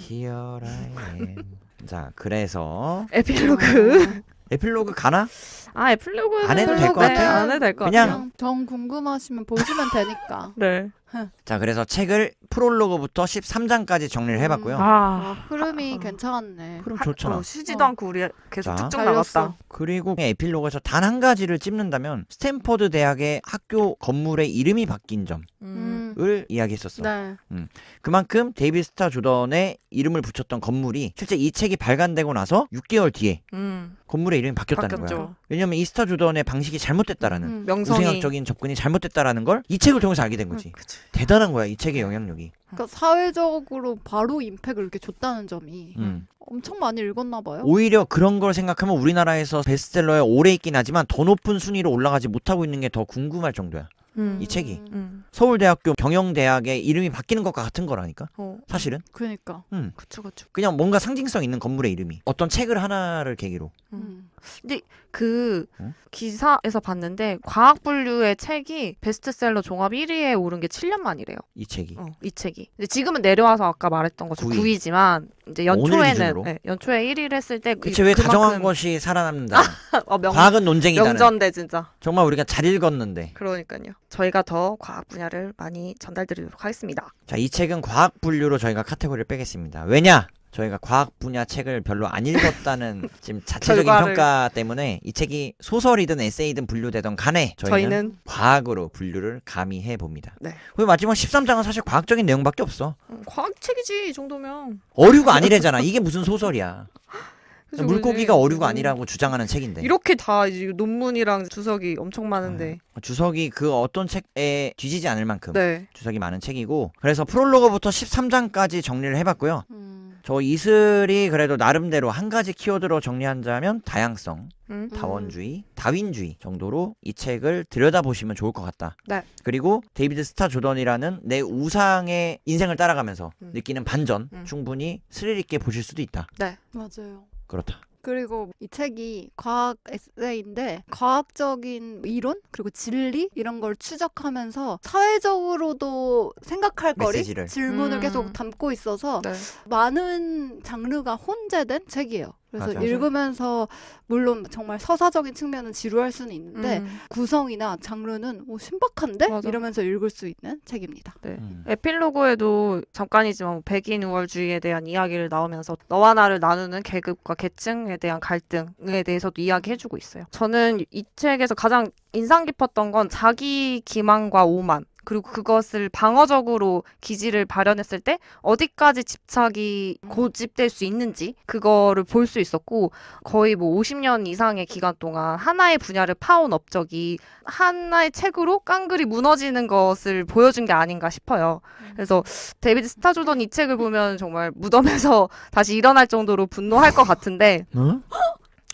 자 그래서 에필로그 어. 에필로그 가나? 아 에필로그 안 해도 될 것같아안 네, 해도 될것같아 그냥 정 궁금하시면 보시면 되니까. 네. 자, 그래서 책을 프롤로그부터 13장까지 정리를 음. 해봤고요. 아, 아 흐름이 아. 괜찮았네. 흐름 좋잖아. 어, 쉬지도 어. 않고 우리 계속 쭉쭉 나갔다. 그리고 에필로그에서 단 한 가지를 찝는다면 스탠퍼드 대학의 학교 건물의 이름이 바뀐 점을 음. 이야기했었어. 네. 음. 그만큼 데이비 스타 조던의 이름을 붙였던 건물이 실제 이 책이 발간되고 나서 6개월 뒤에 음. 건물의 이름이 바뀌었다는 바뀌었죠. 거야. 왜냐면 이스타 조던의 방식이 잘못됐다라는 음. 명성이. 우생학적인 접근이 잘못됐다라는 걸 이 책을 통해서 알게 된 거지. 음, 그치. 대단한 거야 이 책의 영향력이. 그러니까 사회적으로 바로 임팩을 이렇게 줬다는 점이 음. 엄청 많이 읽었나 봐요. 오히려 그런 걸 생각하면 우리나라에서 베스트셀러에 오래 있긴 하지만 더 높은 순위로 올라가지 못하고 있는 게 더 궁금할 정도야. 음. 이 책이 음. 서울대학교 경영대학의 이름이 바뀌는 것과 같은 거라니까 어. 사실은 그러니까 음. 그쵸 그쵸 그냥 뭔가 상징성 있는 건물의 이름이 어떤 책을 하나를 계기로 음. 근데 그 응? 기사에서 봤는데 과학 분류의 책이 베스트셀러 종합 1위에 오른 게 7년 만이래요. 이 책이. 어, 이 책이. 근데 지금은 내려와서 아까 말했던 것처럼 9위. 지만 이제 연초에는 네, 연초에 1위를 했을 때 그치 왜 다정한 것이 살아남는다. 어, 명, 과학은 논쟁이다. 명전대 진짜. 정말 우리가 잘 읽었는데. 그러니까요. 저희가 더 과학 분야를 많이 전달드리도록 하겠습니다. 자, 이 책은 과학 분류로 저희가 카테고리를 빼겠습니다. 왜냐? 저희가 과학 분야 책을 별로 안 읽었다는 지금 자체적인 결과를... 평가 때문에 이 책이 소설이든 에세이든 분류되던 간에 저희는, 저희는... 과학으로 분류를 감히 해 봅니다. 네. 그리고 마지막 13장은 사실 과학적인 내용밖에 없어. 음, 과학 책이지 이 정도면. 어류가 아니래잖아. 이게 무슨 소설이야. 그치, 물고기가 그치? 어류가 음. 아니라고 주장하는 책인데 이렇게 다 논문이랑 주석이 엄청 많은데 어, 주석이 그 어떤 책에 뒤지지 않을 만큼 네. 주석이 많은 책이고 그래서 프롤로그부터 13장까지 정리를 해봤고요 음. 저 이슬이 그래도 나름대로 한 가지 키워드로 정리한다면 다양성, 음. 다원주의, 다윈주의 정도로 이 책을 들여다보시면 좋을 것 같다. 네. 그리고 데이비드 스타 조던이라는 내 우상의 인생을 따라가면서 음. 느끼는 반전 음. 충분히 스릴 있게 보실 수도 있다. 네. 맞아요. 그렇다. 그리고 이 책이 과학 에세이인데 과학적인 이론 그리고 진리 이런 걸 추적하면서 사회적으로도 생각할 거리 메시지를. 질문을 음. 계속 담고 있어서 네. 많은 장르가 혼재된 책이에요. 그래서 맞아, 읽으면서 물론 정말 서사적인 측면은 지루할 수는 있는데 음. 구성이나 장르는 오, 신박한데 맞아. 이러면서 읽을 수 있는 책입니다. 네. 음. 에필로그에도 잠깐이지만 뭐 백인 우월주의에 대한 이야기를 나오면서 너와 나를 나누는 계급과 계층에 대한 갈등에 대해서도 이야기해주고 있어요. 저는 이 책에서 가장 인상 깊었던 건 자기 기만과 오만 그리고 그것을 방어적으로 기지를 발현했을 때 어디까지 집착이 음. 고집될 수 있는지 그거를 볼 수 있었고 거의 뭐 50년 이상의 기간 동안 하나의 분야를 파온 업적이 하나의 책으로 깡그리 무너지는 것을 보여준 게 아닌가 싶어요. 음. 그래서 데이비드 스타조던 이 책을 보면 정말 무덤에서 다시 일어날 정도로 분노할 것 같은데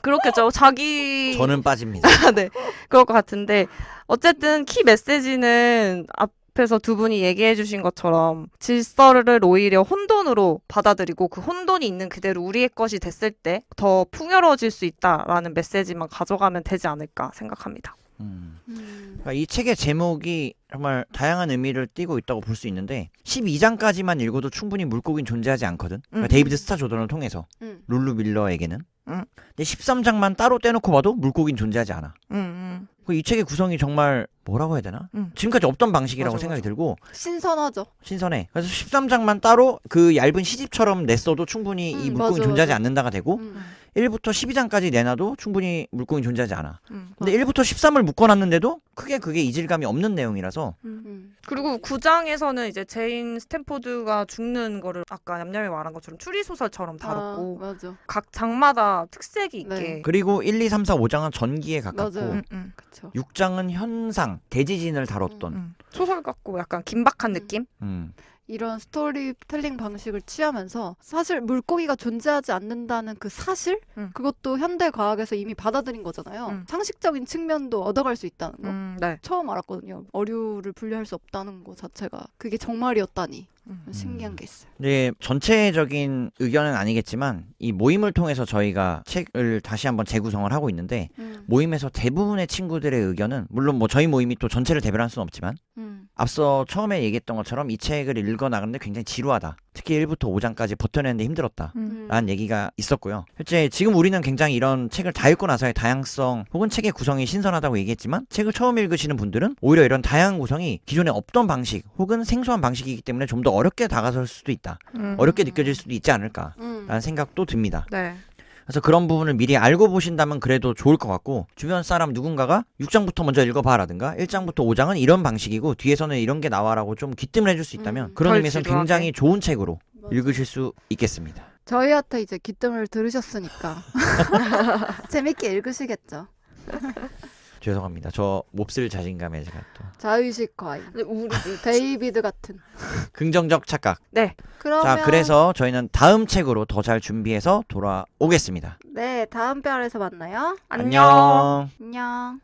그렇겠죠. 자기 저는 빠집니다. 네, 그럴 것 같은데 어쨌든 키 메시지는 앞. 앞에서 두 분이 얘기해 주신 것처럼 질서를 오히려 혼돈으로 받아들이고 그 혼돈이 있는 그대로 우리의 것이 됐을 때 더 풍요로워질 수 있다라는 메시지만 가져가면 되지 않을까 생각합니다. 음. 그러니까 이 책의 제목이 정말 다양한 의미를 띠고 있다고 볼 수 있는데 12장까지만 읽어도 충분히 물고기는 존재하지 않거든. 그러니까 음. 데이비드 스타 조던을 통해서 음. 룰루 밀러에게는 응. 근데 13장만 따로 떼놓고 봐도 물고기는 존재하지 않아. 응, 응. 그 이 책의 구성이 정말 뭐라고 해야 되나? 응. 지금까지 없던 방식이라고 맞아, 생각이 맞아. 들고 신선하죠. 신선해. 그래서 13장만 따로 그 얇은 시집처럼 냈어도 충분히 이 물고기 맞아, 존재하지 않는다가 되고 응. 1부터 12장까지 내놔도 충분히 물고기 존재하지 않아. 음, 근데 1부터 13을 묶어놨는데도 크게 그게 이질감이 없는 내용이라서. 음. 음. 그리고 9장에서는 이제 제인 스탠포드가 죽는 거를 아까 냠냠이 말한 것처럼 추리 소설처럼 아, 다뤘고 아, 맞아. 각 장마다 특색이 네. 있게. 그리고 1, 2, 3, 4, 5장은 전기에 가깝고 맞아요. 음, 음. 6장은 현상, 대지진을 다뤘던. 음, 음. 소설 같고 약간 긴박한 느낌? 음. 이런 스토리텔링 방식을 취하면서 사실 물고기가 존재하지 않는다는 그 사실 음. 그것도 현대 과학에서 이미 받아들인 거잖아요. 음. 상식적인 측면도 얻어갈 수 있다는 거 음, 네. 처음 알았거든요. 어류를 분류할 수 없다는 거 자체가 그게 정말이었다니. 음. 신기한 게 있어요. 네, 전체적인 의견은 아니겠지만 이 모임을 통해서 저희가 책을 다시 한번 재구성을 하고 있는데 음. 모임에서 대부분의 친구들의 의견은 물론 뭐 저희 모임이 또 전체를 대변할 수는 없지만 음. 앞서 처음에 얘기했던 것처럼 이 책을 읽어 나가는데 굉장히 지루하다. 특히 1부터 5장까지 버텨내는데 힘들었다. 음. 음. 라는 얘기가 있었고요. 실제 지금 우리는 굉장히 이런 책을 다 읽고 나서의 다양성 혹은 책의 구성이 신선하다고 얘기했지만 책을 처음 읽으시는 분들은 오히려 이런 다양한 구성이 기존에 없던 방식 혹은 생소한 방식이기 때문에 좀 더 어렵게 다가설 수도 있다. 음. 어렵게 느껴질 수도 있지 않을까라는 음. 생각도 듭니다. 네. 그래서 그런 부분을 미리 알고 보신다면 그래도 좋을 것 같고 주변 사람 누군가가 6장부터 먼저 읽어봐라든가 1장부터 5장은 이런 방식이고 뒤에서는 이런 게 나와라고 좀 기뜸을 해줄 수 있다면 음, 그런 의미에서 굉장히 좋은 책으로 맞아. 읽으실 수 있겠습니다. 저희한테 이제 기뜸을 들으셨으니까 재밌게 읽으시겠죠. 죄송합니다. 저 몹쓸 자신감에 제가 또 자의식 과잉. 우리 데이비드 같은. 긍정적 착각. 네. 그러면 자, 그래서 저희는 다음 책으로 더 잘 준비해서 돌아오겠습니다. 네, 다음 별에서 만나요. 안녕. 안녕.